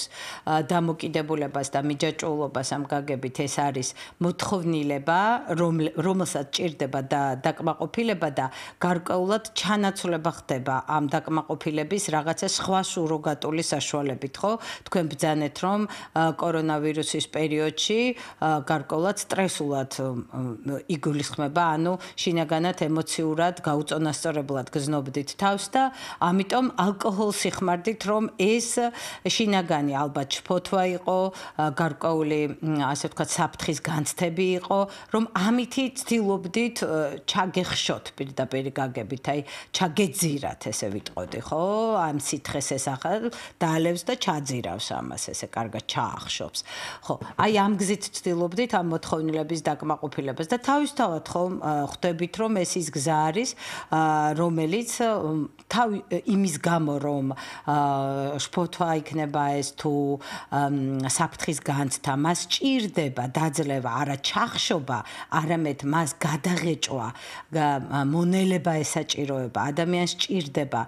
დამოკიდებულებას და მიჯაჭვულობას ამ გაგებით ეს არის მოთხოვნილება რომ რომელსაც ჭირდება და დაკმაყოფილება და გარკვეულად ჩანაცვლება ხდება ამ დაკმაყოფილების რაღაცა სხვა სუროგატული საშუალებით ხო თქვენ ბძანეთ რომ კორონავირუსის პერიოდში ადამიანებში გარკვეულად стреსულად იგულისხმება, ანუ შინაგანად ემოციურად გაუწონასწორებლად გზნობდით თავს და ამიტომ ალკოჰოლს იხმარდით, რომ ეს შინაგანი ალბათ შფოთვა იყო, გარკვეული ასე ვთქვათ, საფთხის განცდები იყო, რომ ამითი ცდილობდით ჩაგეხშოთ პირდაპირ გაგებით, აი ჩაგეძირათ, ესე ვიტყოდი, ხო? ამ სითხეს ეს ახალ დაალევს და ჩაძირავს ამას, ესე კარგად ჩაახშობს. ხო, აი ამ გზით ვწtildeობდით ამ მოთხოვნილების დაკმაყოფილებას და თავისთავად ხომ ხვდებით რომ ეს ის გზა არის რომელიც თავი იმის გამო რომ შფოთვა იქნება ეს თუ საფრთხის განცდა მას ჭირდება დაძლევა არა ჩახშობა არამედ მას გადაღეჭვა მონელება ესაჭიროება ადამიანს ჭირდება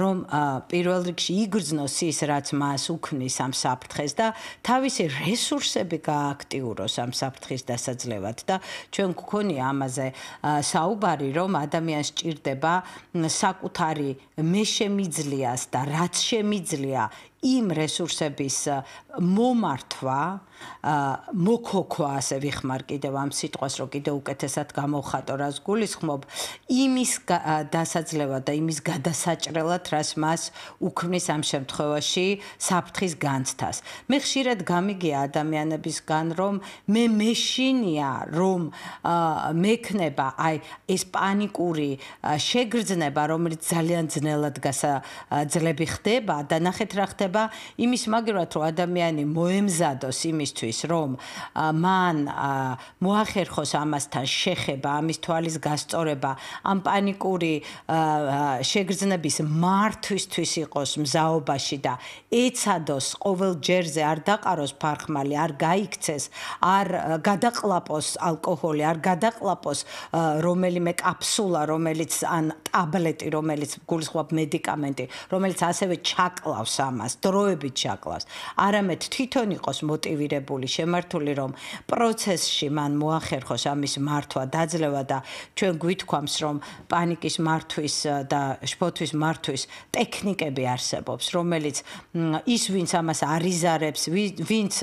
რომ პირველ რიგში იგრძნოს ის რაც მას უქმნის ამ საფრთხეს და თავისი რესურსები გაა ააქტიუროს ამ საფრთხის დასაძლევად და ჩვენ გვქონია ამაზე საუბარი, რომ ადამიანს ჭირდება საკუთარი მეშემიძლიას და რაც შემიძლია იმ რესურსების მომართვა, მოქოქო ასე ვიხმარ კიდევ ამ სიტყვას რომ კიდევ უკეთესად გამოვხატო რას გულისხმობ იმის დასაძლევა და იმის გადასაჭრელად რას მას უქმნის ამ შემთხვევაში საფრთხის განცდას მე ხშირად გამიგია ადამიანებისგან რომ მე მეშინია რომ მექნება აი ეს პანიკური შეგრძნება რომელიც ძალიან ძნელად გასაძლები ხდება და ნახეთ რა ხდება იმის მაგერად რომ ადამიანი მოემზადოს იმის იმისთვის რომ მან მოახერხოს ამასთან შეხება ამის თვალის გასწორება ამ პანიკური შეგრძნების მართვისთვის იყოს მზაობაში და ეცადოს ყოველ ჯერზე არ დაყაროს ფარხმალი არ გაიქცეს არ გადაყლაპოს ალკოჰოლი არ გადაყლაპოს რომელიმე კაფსულა რომელიც ან ტაბლეტი რომელიც გულისხმობ მედიკამენტი რომელიც ასევე ჩაკლავს ამას დროებით ჩაკლავს არამედ თვითონ იყოს მოტივირებული მიღებული შემართული რომ პროცესში მან მოახერხოს ამის მართვა დაძლევა და ჩვენ გვითქვამს რომ პანიკის მართვის და შფოთვის მართვის ტექნიკები არსებობს რომელიც ის ვინც ამას არიზარებს ვინც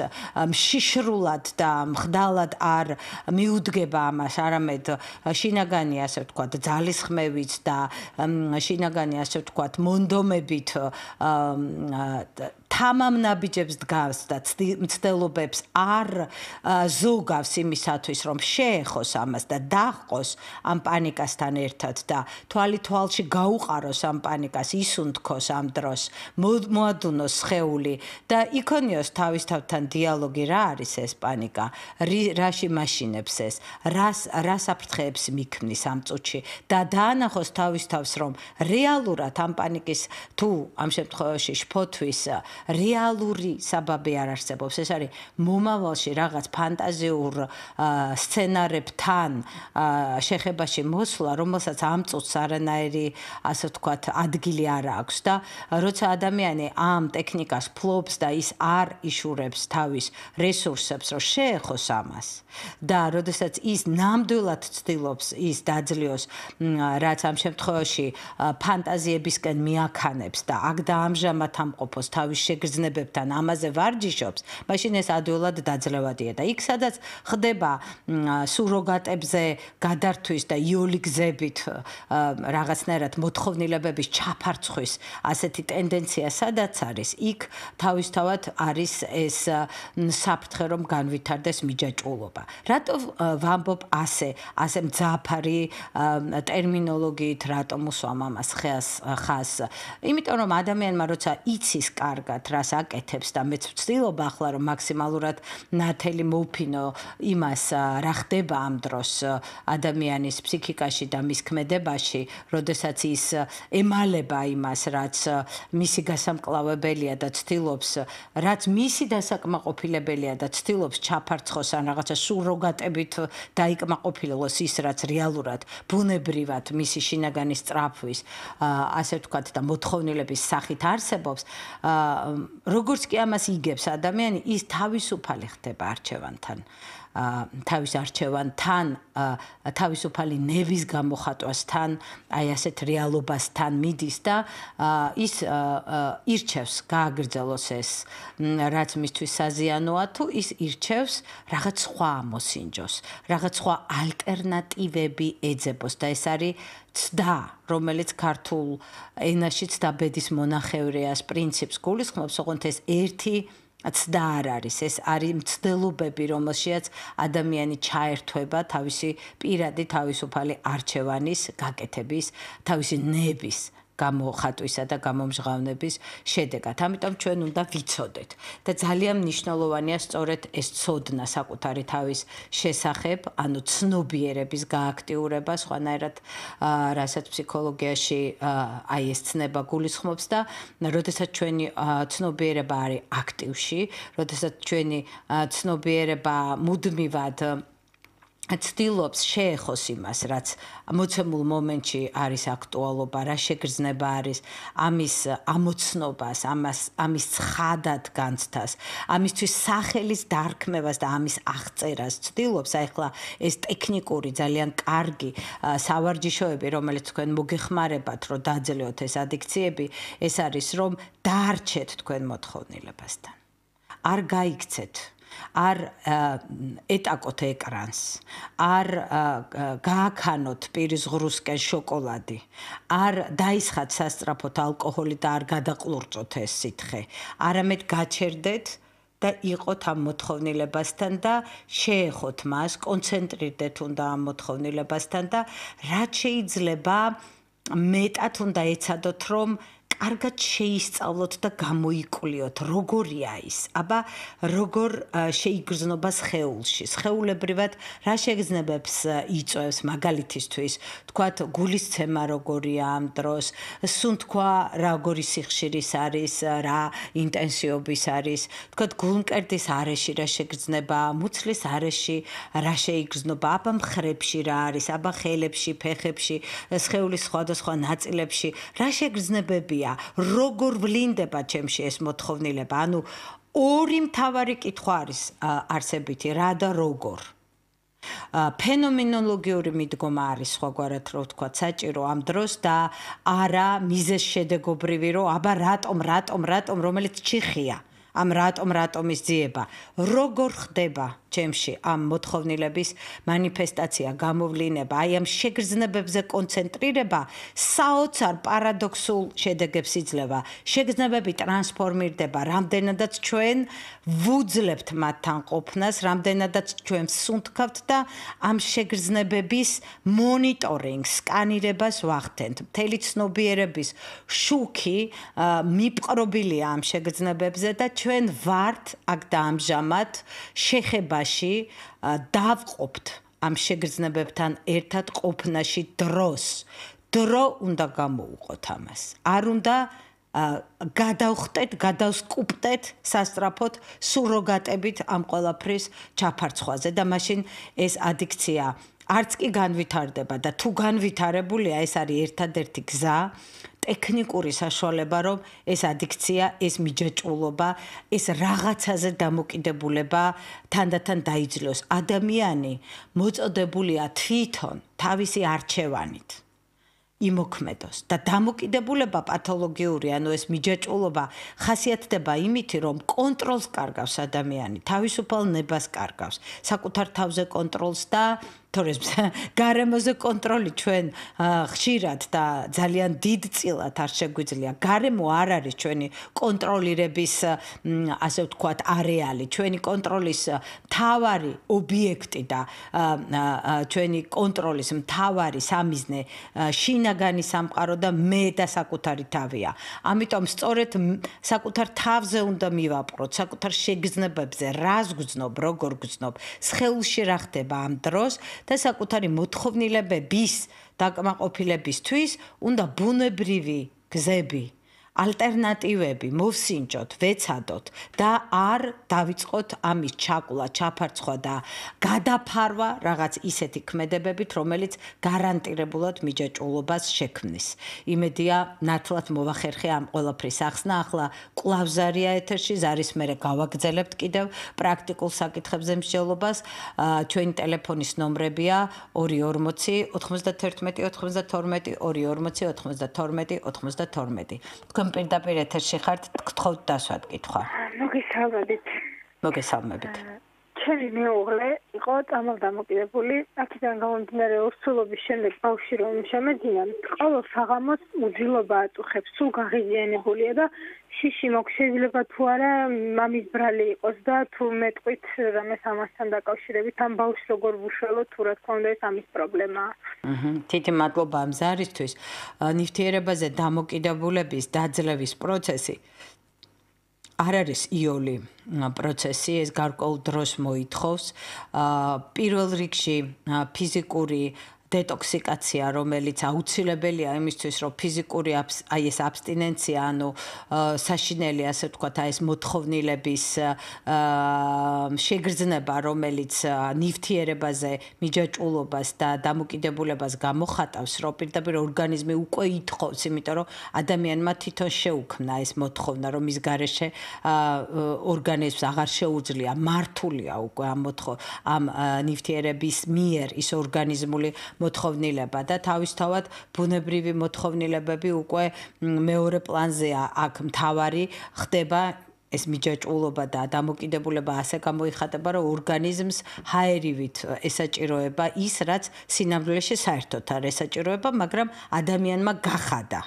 მშიშრულად და მხდალად არ მიუდგება ამას არამედ შინაგანი ასე ვთქვათ ძალისხმევით და შინაგანი ასე ვთქვათ მონდომებით თამამნაბიჯებს დგავს და მცდელობებს არ ზოგავს იმისათვის რომ შეეხოს ამას და დაღყოს ამ პანიკასთან ერთად და თვალითვალში გაუყაროს ამ პანიკას ისუნთქოს ამ დროს მოადუნოს შეეული და იქონიოს თავისთავთან დიალოგი რა არის ეს პანიკა რაში მაშინებს ეს რას რას აფრთხეებს მიქმნის ამ წუთში და დაანახოს თავისთავს რომ რეალურად ამ პანიკის თუ ამ შემთხვევაში შფოთვის რეალური საბაბი არ არსებობს. ეს არის მომავალში რაღაც ფანტაზიურ სცენარებთან შეხებაში მოსვლა, რომელსაც ამწუწს არანაირი, ასე ვთქვათ, ადგილი არ აქვს და როცა ადამიანი ამ ტექნიკას ფლობს და ის არ იშურებს თავის რესურსებს, რომ შეეხოს ამას და როდესაც ის ნამდვილად ცდილობს ის დაძლიოს რაც ამ შემთხვევაში ფანტაზიებისკენ მიაქანებს და აქ დაამჟამად ამყოფოს თავის შეგრძნებებთან ამაზე ვარჯიშობს, მაშინ ეს ადვილად დაძლევადია და იქ სადაც ხდება სუროგატებზე გადართვის და იოლიგზებით რაღაცნაირად მოთხოვნილებების ჩაფარცხვის ასეთი ტენდენცია სადაც არის, იქ თავისთავად არის ეს საფრთხე რომ განვითარდეს მიჯაჭულობა. რატო ვამბობ ასე, ასე მძაფარი ტერმინოლოგიით რატომ უსვამ ამას ხეას ხას? იმიტომ რომ ადამიანმა როცა იცის კარგად ვიცით რას აკეთებს და მეც ვცდილობ ახლა რომ მაქსიმალურად ნათელი მოვფინო იმას რა ხდება ამ დროს ადამიანის ფსიქიკაში და მის ქმედებაში, როდესაც ის ემალება იმას, რაც მისი გასამკლავებელია და ცდილობს, რაც მისი დასაკმაყოფილებელია და ცდილობს ჩაფარცხოს ან რაღაცა სუროგატებით დაიკმაყოფილოს ის, რაც რეალურად ბუნებრივად მისი შინაგანის წრაფვის, ასე ვთქვათ და მოთხოვნილების სახით არსებობს, როგორც კი ამას იგებს ადამიანი, ის თავისუფალი ხდება არჩევანთან. თავის არჩევანთან თავისუფალი ნების გამოხატვასთან აი ასეთ რეალობასთან მიდის და ის ირჩევს გააგრძელოს ეს რაც მისთვის საზიანოა თუ ის ირჩევს რაღაც სხვა მოსინჯოს რაღაც სხვა ალტერნატივები ეძებოს და ეს არის ცდა რომელიც ქართულ ენაშიც დაბედის მონახევრეას პრინციპს გულისხმობს ოღონდ ეს ერთი ცდა არ არის ეს არის მცდელობები რომელშიაც ადამიანი ჩაერთვება თავისი პირადი თავისუფალი არჩევანის გაკეთების თავისი ნების გამოხატვისა და გამომჟღავნების შედეგად. ამიტომ ჩვენ უნდა ვიცოდეთ და ძალიან მნიშვნელოვანია სწორედ ეს წოდნა საკუთარი თავის შესახებ, ანუ ცნობიერების გააქტიურება, სხვანაირად რასაც ფსიქოლოგიაში აი ეს ცნება გულისხმობს და როდესაც ჩვენი ცნობიერება არის აქტივში, როდესაც ჩვენი ცნობიერება მუდმივად ცდილობს შეეხოს იმას, რაც მოცემულ მომენტში არის აქტუალობა, რა შეგრძნება არის ამის ამოცნობას, ამას ამის ხადად განცდას, ამისთვის სახელის დარქმევას და ამის აღწერას ცდილობს. აი ახლა ეს ტექნიკური ძალიან კარგი სავარჯიშოები, რომელიც თქვენ მოგეხმარებათ, რომ დაძლიოთ ეს ადიქციები, ეს არის რომ დაარჩეთ თქვენ მოთხოვნილებასთან. არ გაიქცეთ არ ეტაკოთ ეკრანს, არ გააქანოთ პირიზღრუსკენ შოკოლადი, არ დაისხათ სასტრაფოთ ალკოჰოლი და არ გადაყურწოთ ეს სითხე. არამედ გაჩერდეთ და იყოთ ამ მოთხოვნილებასთან და შეეხოთ მას, კონცენტრირდეთ უნდა ამ მოთხოვნილებასთან და რაც შეიძლება მეტად უნდა ეცადოთ, რომ კარგად შეისწავლოთ და გამოიკვლიოთ, როგორია ის? აბა, როგორ შეიგრძნობა სხეულში? სხეულებრივად რა შეგრძნებებს იწევს მაგალითისთვის? თქვათ, გულისცემა როგორია ამ დროს? სულ თქვა, როგორი სიხშირის არის, რა ინტენსიობის არის? თქვათ, გულმკერდის არეში რა შეგრძნება, მუცლის არეში რა შეიგრძნობა? აბა, მხრებში რა არის? აბა, ხელებში, ფეხებში, სხეულის სხვადასხვა ნაწილებში რა შეგრძნებებია? როგორ ვლინდება ჩემში ეს მოთხოვნილება? ანუ ორი მთავარი კითხვა არის არსებითი, რა და როგორ? ფენომენოლოგიური მიდგომა არის სხვაგვარად რო ვთქვა საჭირო ამ დროს და არა მიზეს შედეგობრივი რო აბა რატომ რატომ რატომ რომელიც ჭიხია ამ რატომ რატომის ძიება როგორ ხდება ჩემში ამ მოთხოვნილების манифестаცია გამოვლინება აი ამ შეგრძნებებზე კონცენტრირება საოცარ პარადოქსულ შედეგებს იძლევა შეგრძნებები ტრანსფორმირდება რამდენადაც ჩვენ ვუძლებთ მათთან ყოფნას რამდენადაც ჩვენ სუნთქავთ და ამ შეგრძნებების მონიტორინგ სკანირებას ვახდენთ მთელი ცნობიერების შუქი მიპყრობილია ამ შეგრძნებებზე და ჩვენ ვართ აქ დაამჟამად შეხება ყოფაში დავყოფთ ამ შეგრძნებებთან ერთად ყოფნაში დროს დრო უნდა გამოუყოთ ამას არ უნდა გადავხტეთ გადავსკუპტეთ სასტრაფოთ სუროგატებით ამ ყოლაფრის ჩაფარცხვაზე და მაშინ ეს адикция არც კი განვითარდება და თუ განვითარებულია ეს არის ერთადერთი გზა ტექნიკური საშუალება, რომ ეს ადიქცია, ეს მიჯაჭვულობა, ეს რაღაცაზე დამოკიდებულება თანდათან დაიძლიოს. ადამიანი მოწოდებულია თვითონ თავისი არჩევანით იმოქმედოს და დამოკიდებულება პათოლოგიური, ანუ ეს მიჯაჭვულობა ხასიათდება იმით, რომ კონტროლს კარგავს ადამიანი, თავისუფალ ნებას კარგავს, საკუთარ თავზე კონტროლს და თორეს გარემოზე კონტროლი ჩვენ ხშირად და ძალიან დიდ წილად არ შეგვიძლია. გარემო არ არის ჩვენი კონტროლირების ასე ვთქვათ არეალი, ჩვენი კონტროლის მთავარი ობიექტი და ჩვენი კონტროლის მთავარი სამიზნე შინაგანი სამყარო და მე და საკუთარი თავია. ამიტომ სწორედ საკუთარ თავზე უნდა მივაპყროთ, საკუთარ შეგრძნებებზე, რას გძნობ, როგორ გძნობ, სხეულში რა ხდება ამ დროს და საკუთარი მოთხოვნილებების დაკმაყოფილებისთვის უნდა ბუნებრივი გზები ალტერნატივები მოვსინჯოთ, ვეცადოთ და არ დავიწყოთ ამის ჩაკვლა, ჩაფარცხვა და გადაფარვა რაღაც ისეთი ქმედებებით, რომელიც გარანტირებულად მიჯაჭვულობას შექმნის. იმედია, ნათლად მოвахერხე ამ ყველაფრის ახსნა. ახლა კლავზარია ეთერში, ზარის მერე გავაგზავნებთ კიდევ პრაქტიკულ საკითხებზე მსჯელობას. ჩვენი ტელეფონის ნომრებია 240 91 92 240 92 92 92 თქვენ პირდაპირ ეთერში ხართ გთხოვთ დასვათ კითხვა მოგესალმებით მოგესალმებით ჩემი მეუღლე იყო წამალდამოკიდებული აქედან გამომდინარე ურცულობის შემდეგ ბავში რომ შემედიან ყოველ საღამოს უძილობა აწუხებს სულ გაღიზიანებულია და შიში მოგ შეიძლება თუ არა მამის ბრალი იყოს და თუ მეტყვით რამეს ამასთან დაკავშირებით ამ ბავშვს როგორ ვუშველო თუ რა თქმა უნდა ეს ამის პრობლემაა აჰა თითი მადლობა ამ ზარისთვის ნიშნიერებაზე დამოკიდებულების დაძლევის პროცესი არ არის იოლი პროცესი, ეს გარკვეულ დროს მოითხოვს. აა პირველ რიგში ფიზიკური დეტოქსიკაცია, რომელიც აუცილებელია იმისთვის, რომ ფიზიკური აი ეს აბსტინენცია, ანუ საშინელი ასე ვთქვათ, აი ეს მოთხოვნილების შეგრძნება, რომელიც ნივთიერებაზე მიჯაჭულობას და დამოკიდებულებას გამოხატავს, რომ პირდაპირ ორგანიზმი უკვე ითხოვს, იმიტომ რომ ადამიანმა თვითონ შეუქმნა ეს მოთხოვნა, რომ ის გარეშე ორგანიზმს აღარ შეუძლია მართულია უკვე ამ მოთხოვ ამ ნივთიერების მიერ ის ორგანიზმული მოთხოვნილება და თავისთავად ბუნებრივი მოთხოვნილებები უკვე მეორე პლანზეა აქ მთავარი ხდება ეს მიჯაჭულობა და დამოკიდებულება ასე გამოიხატება, რომ ორგანიზმს ჰაერივით ესაჭიროება ის, რაც სინამდვილეში საერთოდ არ ესაჭიროება, მაგრამ ადამიანმა გახადა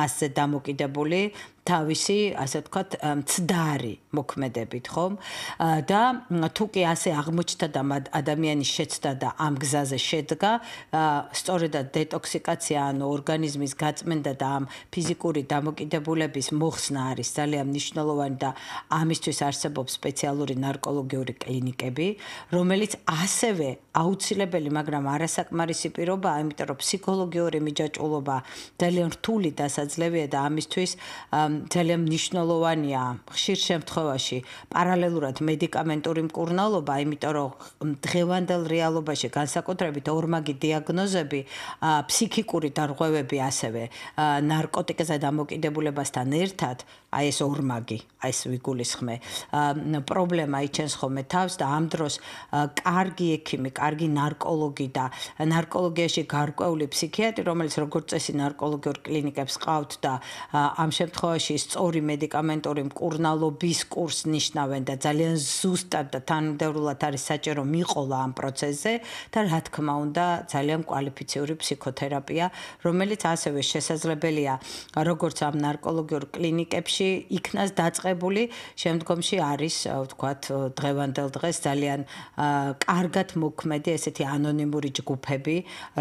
მასზე დამოკიდებული თავისი ასე ვთქვათ მცდარი მოქმედებით ხომ და თუ კი ასე აღმოჩნდა და ადამიანის შეცდა და ამ გზაზე შედგა სწორედად დეტოქსიკაცია ანუ ორგანიზმის გაწმენდა და ამ ფიზიკური დამოკიდებულების მოხსნა არის ძალიან მნიშვნელოვანი და ამისთვის არსებობს სპეციალური ნარკოლოგიური კლინიკები რომელიც ასევე აუცილებელი მაგრამ არასაკმარისი პირობაა იმიტომ რომ ფსიქოლოგიური მიჯაჭვულობა ძალიან რთული დასაძლებელია და ამისთვის ამ ძალიან მნიშვნელოვანია ხშირ შემთხვევაში პარალელურად მედიკამენტური მკურნალობა, იმიტომ რომ დღევანდელ რეალობაში განსაკუთრებით ორმაგი დიაგნოზები, ფსიქიკური დარღვევები ასევე ნარკოტიკებზე დამოკიდებულებასთან ერთად აი ეს ორმაგი, აი ეს ვიგულისხმე. პრობლემა იჩენს ხოლმე თავს და ამ დროს კარგი ექიმი, კარგი ნარკოლოგი და ნარკოლოგიაში გარკვეული ფსიქიატრი, რომელიც როგორც წესი ნარკოლოგიურ კლინიკებს ყავთ და ამ შემთხვევაში სწორი მედიკამენტური მკურნალობის კურს ნიშნავენ და ძალიან ზუსტად და თანმიმდევრულად არის საჭირო მიყოლა ამ პროცესზე და რა თქმა უნდა ძალიან კვალიფიციური ფსიქოთერაპია, რომელიც ასევე შესაძლებელია როგორც ამ ნარკოლოგიურ კლინიკებში შემდგომში იქნას დაწቀბული, შემდგომში არის, ვთქვათ, დღევანდელ დღეს ძალიან კარგად მოქმედი ესეთი ანონიმური ჯგუფები,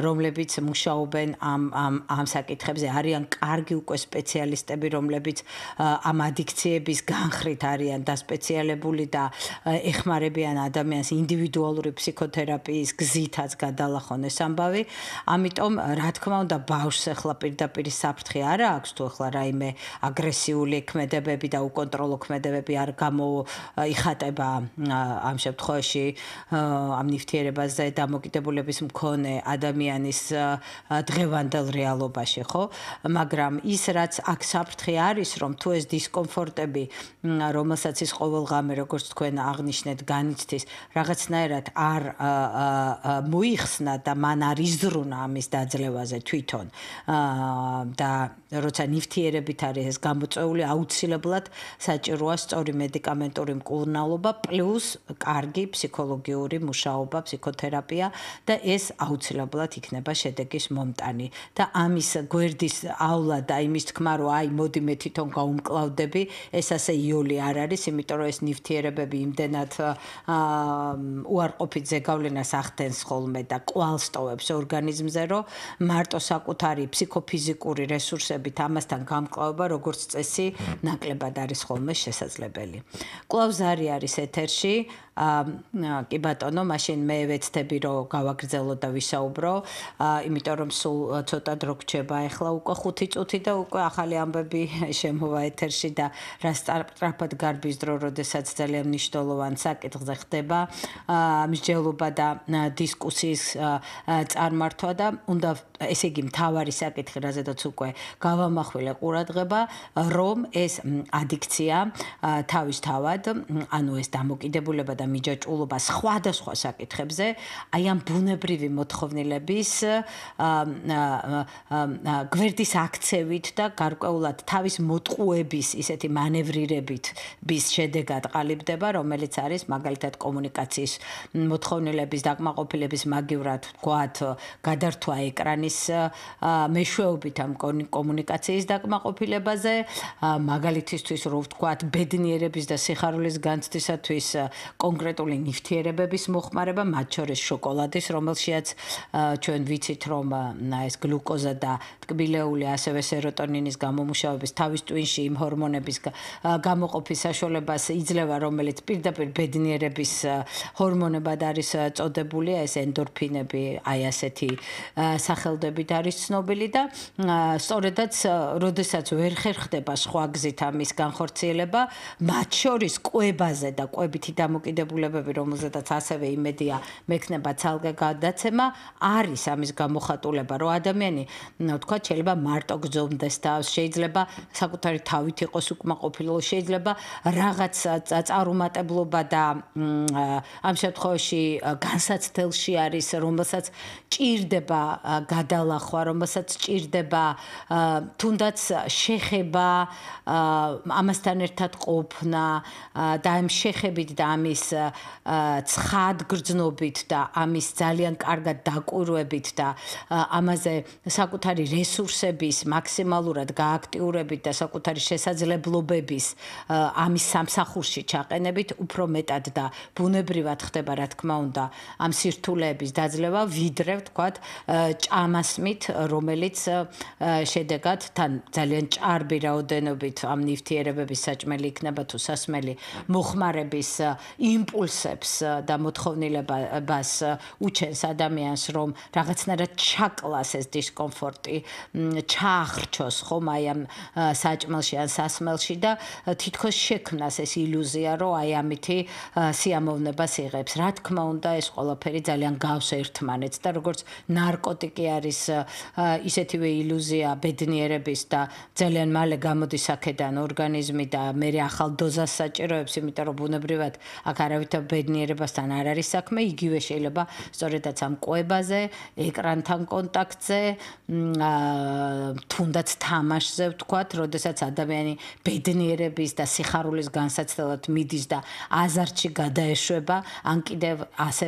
რომლებიც მუშაობენ ამ ამ ამ საკითხებზე, არიან კარგი უკვე სპეციალისტები, რომლებიც ამ ადიქციების განხრით არიან დასპეციალებული და ეხმარებიან ადამიანს ინდივიდუალური ფსიქოთერაპიის გზითაც გადალახონეს ამბავი. ამიტომ, რა თქმა უნდა, ბავშვს ახლა პირდაპირ საფრთხე არა აქვს თუ ახლა რაიმე აგრესიული ქმედებები და უკონტროლო ქმედებები არ გამოიხატება ამ შემთხვევაში ამ ნიფთიერებაზე დამოკიდებულების მქონე ადამიანის დღევანდელ რეალობაში, ხო? მაგრამ ის რაც აქ საფრთხე არის, რომ თუ ეს დისკომფორტები, რომელსაც ის ყოველღამე როგორც თქვენ აღნიშნეთ, განიცდის, რაღაცნაირად არ მოიხსნა და მან არ იზრუნა ამის დაძლევაზე თვითონ. აა და როცა ნიფთიერებით არის ეს გამოწეული აუ აუცილებლად საჭიროა სწორი მედიკამენტური მკურნალობა პლუს კარგი ფსიქოლოგიური მუშაობა, ფსიქოთერაპია და ეს აუცილებლად იქნება შედეგის მომტანი. და ამის გვერდის ავლა და იმის თქმა, რომ აი მოდი მე თვითონ გაუმკლავდები, ეს ასე იოლი არ არის, იმიტომ რომ ეს ნიფთიერებები იმდენად აა უარყოფით ზეგავლენას ახდენს ხოლმე და ყვალს ტოვებს ორგანიზმზე, რომ მარტო საკუთარი ფსიქოფიზიკური რესურსებით ამასთან გამკლავება როგორც წესი ნაკლებად არის ხოლმე შესაძლებელი. კლავზარი არის ეთერში, ა კი ბატონო, მაშინ მე ვეცდები რომ გავაგრძელო და ვისაუბრო, იმიტომ რომ სულ ცოტა დრო გჭირდება, ახლა უკვე 5 წუთი და უკვე ახალი ამბები შემოვა ეთერში და რა სტარტაპად გარბის დრო, როდესაც ძალიან მნიშვნელოვანი საკითხზე ხდება მსჯელობა და დისკუსიის წარმართვა და უნდა ესე იგი მთავარი საკითხი, რაზედაც უკვე გავამახვილე ყურადღება, რომ ეს ადიქცია თავისთავად, ანუ ეს დამოკიდებულება და მიჯაჭვულობა სხვადასხვა საკითხებზე, აი ამ ბუნებრივი მოთხოვნილების გვერდის აქცევით და გარკვეულად თავის მოტყუების ისეთი მანევრირებით ის შედეგად ყალიბდება, რომელიც არის მაგალითად კომუნიკაციის მოთხოვნილების დაკმაყოფილების მაგივრად გვათ გადართვა ეკრანის მეშვეობით ამ კომუნიკაციის დაკმაყოფილებაზე, მაგალითისთვის რო ვთქვათ ბედნიერების და სიხარულის განცდისათვის კონ კონკრეტული ნიშთიერებების მოხმარება, მათ შორის შოკოლადის, რომელშიაც ჩვენ ვიცით, რომ ეს გლუკოზა და ტკბილეული ასევე სეროტონინის გამომუშავების თავის ტვინში იმ ჰორმონების გამოყოფის საშუალებას იძლევა, რომელიც პირდაპირ ბედნიერების ჰორმონებად არის წოდებული, ეს ენდორფინები, აი ასეთი სახელდებით არის ცნობილი და სწორედაც, როდესაც ვერ ხერხდება სხვა გზით ამის განხორციელება, მათ შორის კვებაზე და კვებითი დამოკიდებულება დამოკიდებულებები, რომელზედაც ასევე იმედია მექნება ძალგა გადაცემა, არის ამის გამოხატულება, რომ ადამიანი, თქვა, შეიძლება მარტო გძონდეს და შეიძლება საკუთარი თავით იყოს უკმაყოფილო, შეიძლება რაღაც წარუმატებლობა და ამ შემთხვევაში განსაცდელში არის, რომელსაც ჭირდება გადალახვა, რომელსაც ჭირდება თუნდაც შეხება ამასთან ერთად ყოფნა და ამ შეხებით და ამის ცხად გრძნობით და ამის ძალიან კარგად დაკويرებით და ამაზე საკუთარი რესურსების მაქსიმალურად გააქტიურებით და საკუთარი შესაძლებლობების ამის სამსახურში ჩაყენებით უფრო მეტად და ბუნებრივად ხდება რა თქმა უნდა ამ სირთულეების დაძლევა ვიდრე ვთქვა ჭამასმით რომელიც შედეგად თან ძალიან ჭარბი რაოდენობით ამ ნივთიერებების საჭმელი იქნება თუ სასმელი მოხმარების იმ იმპულსებს და მოთხოვნილებას უჩენს ადამიანს, რომ რაღაცნაირად ჩაკლას ეს დისკომფორტი, ჩაახრჩოს ხომ აი ამ საჭმელში ან სასმელში და თითქოს შექმნას ეს ილუზია, რომ აი ამითი სიამოვნებას იღებს. რა თქმა უნდა, ეს ყველაფერი ძალიან გავს ერთმანეთს და როგორც ნარკოტიკი არის ისეთივე ილუზია ბედნიერების და ძალიან მალე გამოდის აქედან ორგანიზმი და მე ახალ დოზას საჭიროებს, იმიტომ რომ ბუნებრივად აქ არ არავითა ბედნიერებასთან არ არის საქმე, იგივე შეიძლება სწორედაც ამ ყובהზე, ეკრანთან კონტაქტზე, აა თუნდაც თამაშზე ვთქვათ, როდესაც ადამიანი ბედნიერების და სიხარულის განსაცდელად მიდის და აზარტში გადაეშვება, ან კიდევ ასე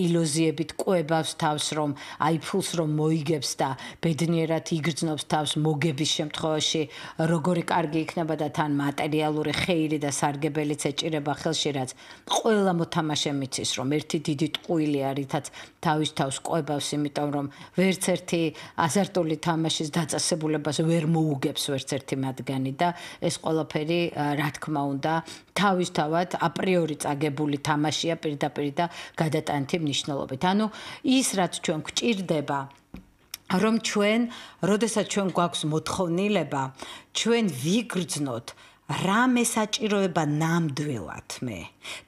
ილუზიებით ყובהს თავს, რომ აი ფულს რომ მოიგებს და ბედნიერად იგრძნობს თავს მოგების შემთხვევაში, როგორი კარგი იქნება და თან მატერიალური ხეირი და სარგებელიც ეჭირება ხელში, რაც ყველა მოთამაშემ იცის, რომ ერთი დიდი ტყუილი არის, თაც თავის თავს ყובავს, იმიტომ რომ ვერც ერთი აზარტული თამაშის დაწესებულებას ვერ მოუგებს ვერც ერთი მათგანი და ეს ყველაფერი რა თქმა უნდა თავის თავად აპრიორი წაგებული თამაშია პირდაპირ და გადატანთი მნიშვნელობით. ანუ ის რაც ჩვენ გვჭირდება რომ ჩვენ, როდესაც ჩვენ გვაქვს მოთხოვნილება, ჩვენ ვიგრძნოთ რა მესაჭიროება ნამდვილად მე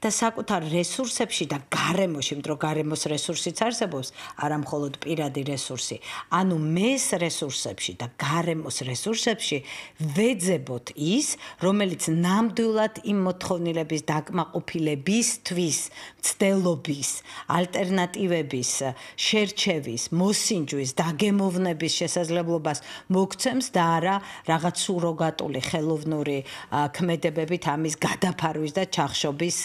და საკუთარ რესურსებში და გარემოში, მდრო გარემოს რესურსიც არსებობს, არა მხოლოდ პირადი რესურსი, ანუ მეს რესურსებში და გარემოს რესურსებში ვეძებოთ ის, რომელიც ნამდვილად იმ მოთხოვნილების დაკმაყოფილებისთვის, ცდელობის, ალტერნატივების, შერჩევის, მოსინჯვის, დაგემოვნების შესაძლებლობას მოგცემს და არა რაღაც სუროგატული ხელოვნური ქმედებებით ამის გადაფარვის და ჩახშობის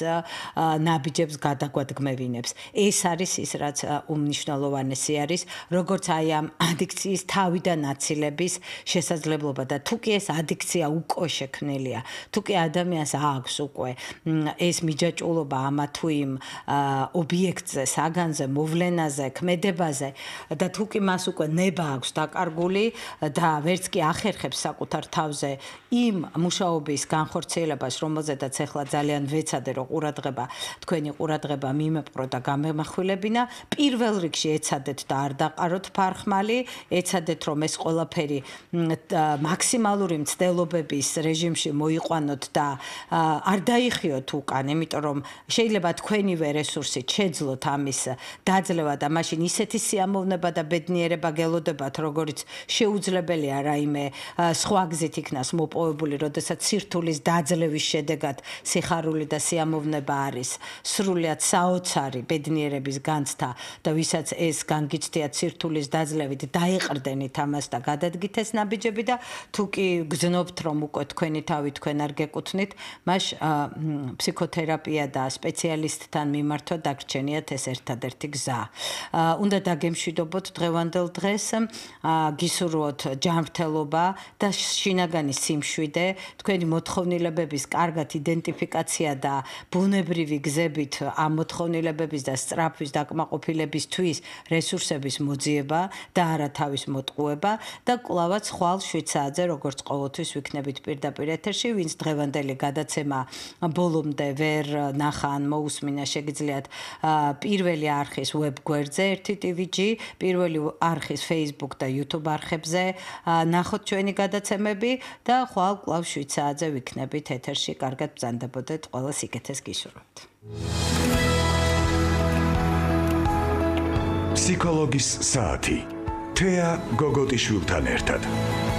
ნაბიჯებს გადაგვადგმევინებს. ეს არის ის, რაც უნიშნელოვანესი არის, როგორც აი ამ ადიქციის თავიდან აცილების შესაძლებლობა და თუკი ეს ადიქცია უკვე შექმნილია, თუკი ადამიანს აქვს უკვე ეს მიჯაჭულობა ამა თუ იმ ობიექტზე, საგანზე, მოვლენაზე, ქმედებაზე და თუკი მას უკვე ნება აქვს დაკარგული და ვერც კი ახერხებს საკუთარ თავზე იმ მუშაობის ამბის განხორციელებას, რომელზედაც ახლა ძალიან ვეცადე, რომ ყურადღება თქვენი ყურადღება მიმეპყრო და გამემახვილებინა. პირველ რიგში ეცადეთ და არ დაყაროთ ფარხმალი, ეცადეთ რომ ეს ყველაფერი მაქსიმალური მცდელობების რეჟიმში მოიყვანოთ და არ დაიხიოთ უკან, იმიტომ რომ შეიძლება თქვენივე რესურსი შეძლოთ ამის დაძლევა და მაშინ ისეთი სიამოვნება და ბედნიერება გელოდებათ, როგორც შეუძლებელია რაიმე სხვა გზით იქნას მოპოვებული, როდესაც სირთულის დაძლევის შედეგად სიხარული და სიამოვნება არის სრულად საოცარი ბედნიერების განცდა და ვისაც ეს განგიცდიათ სირთულის დაძლევით დაიყრდენით ამას და გადადგით ეს ნაბიჯები და თუ კი გძნობთ რომ უკვე თქვენი თავი თქვენ არ გეკუთვნით მას ფსიქოთერაპია და სპეციალისტთან მიმართვა დაგრჩენიათ ეს ერთადერთი გზა უნდა დაგემშვიდობოთ დღევანდელ დღეს გისურვოთ ჯანმრთელობა და შინაგანი სიმშვიდე თქვენი მოთხოვნილებების კარგად იდენტიფიკაცია და ბუნებრივი გზებით ამ მოთხოვნილებების და სწრაფვის დაკმაყოფილებისთვის რესურსების მოძიება და არათავის მოტყუება და კლავაც ხვალ შვიცადზე როგორც ყოველთვის ვიქნებით პირდაპირ ეთერში ვინც დღევანდელი გადაცემა ბოლომდე ვერ ნახა ან მოусმინა შეგიძლიათ პირველი არხის ვებ გვერდზე 1tvg პირველი არხის facebook და youtube არხებზე ნახოთ ჩვენი გადაცემები და ხვალ კლავ შვიცადზე ჯაზე ვიქნებით ეთერში. კარგად ბრძანდებოდეთ. ყველა სიკეთეს გისურვებთ. ფსიქოლოგის საათი. თეა გოგოტიშვილთან ერთად.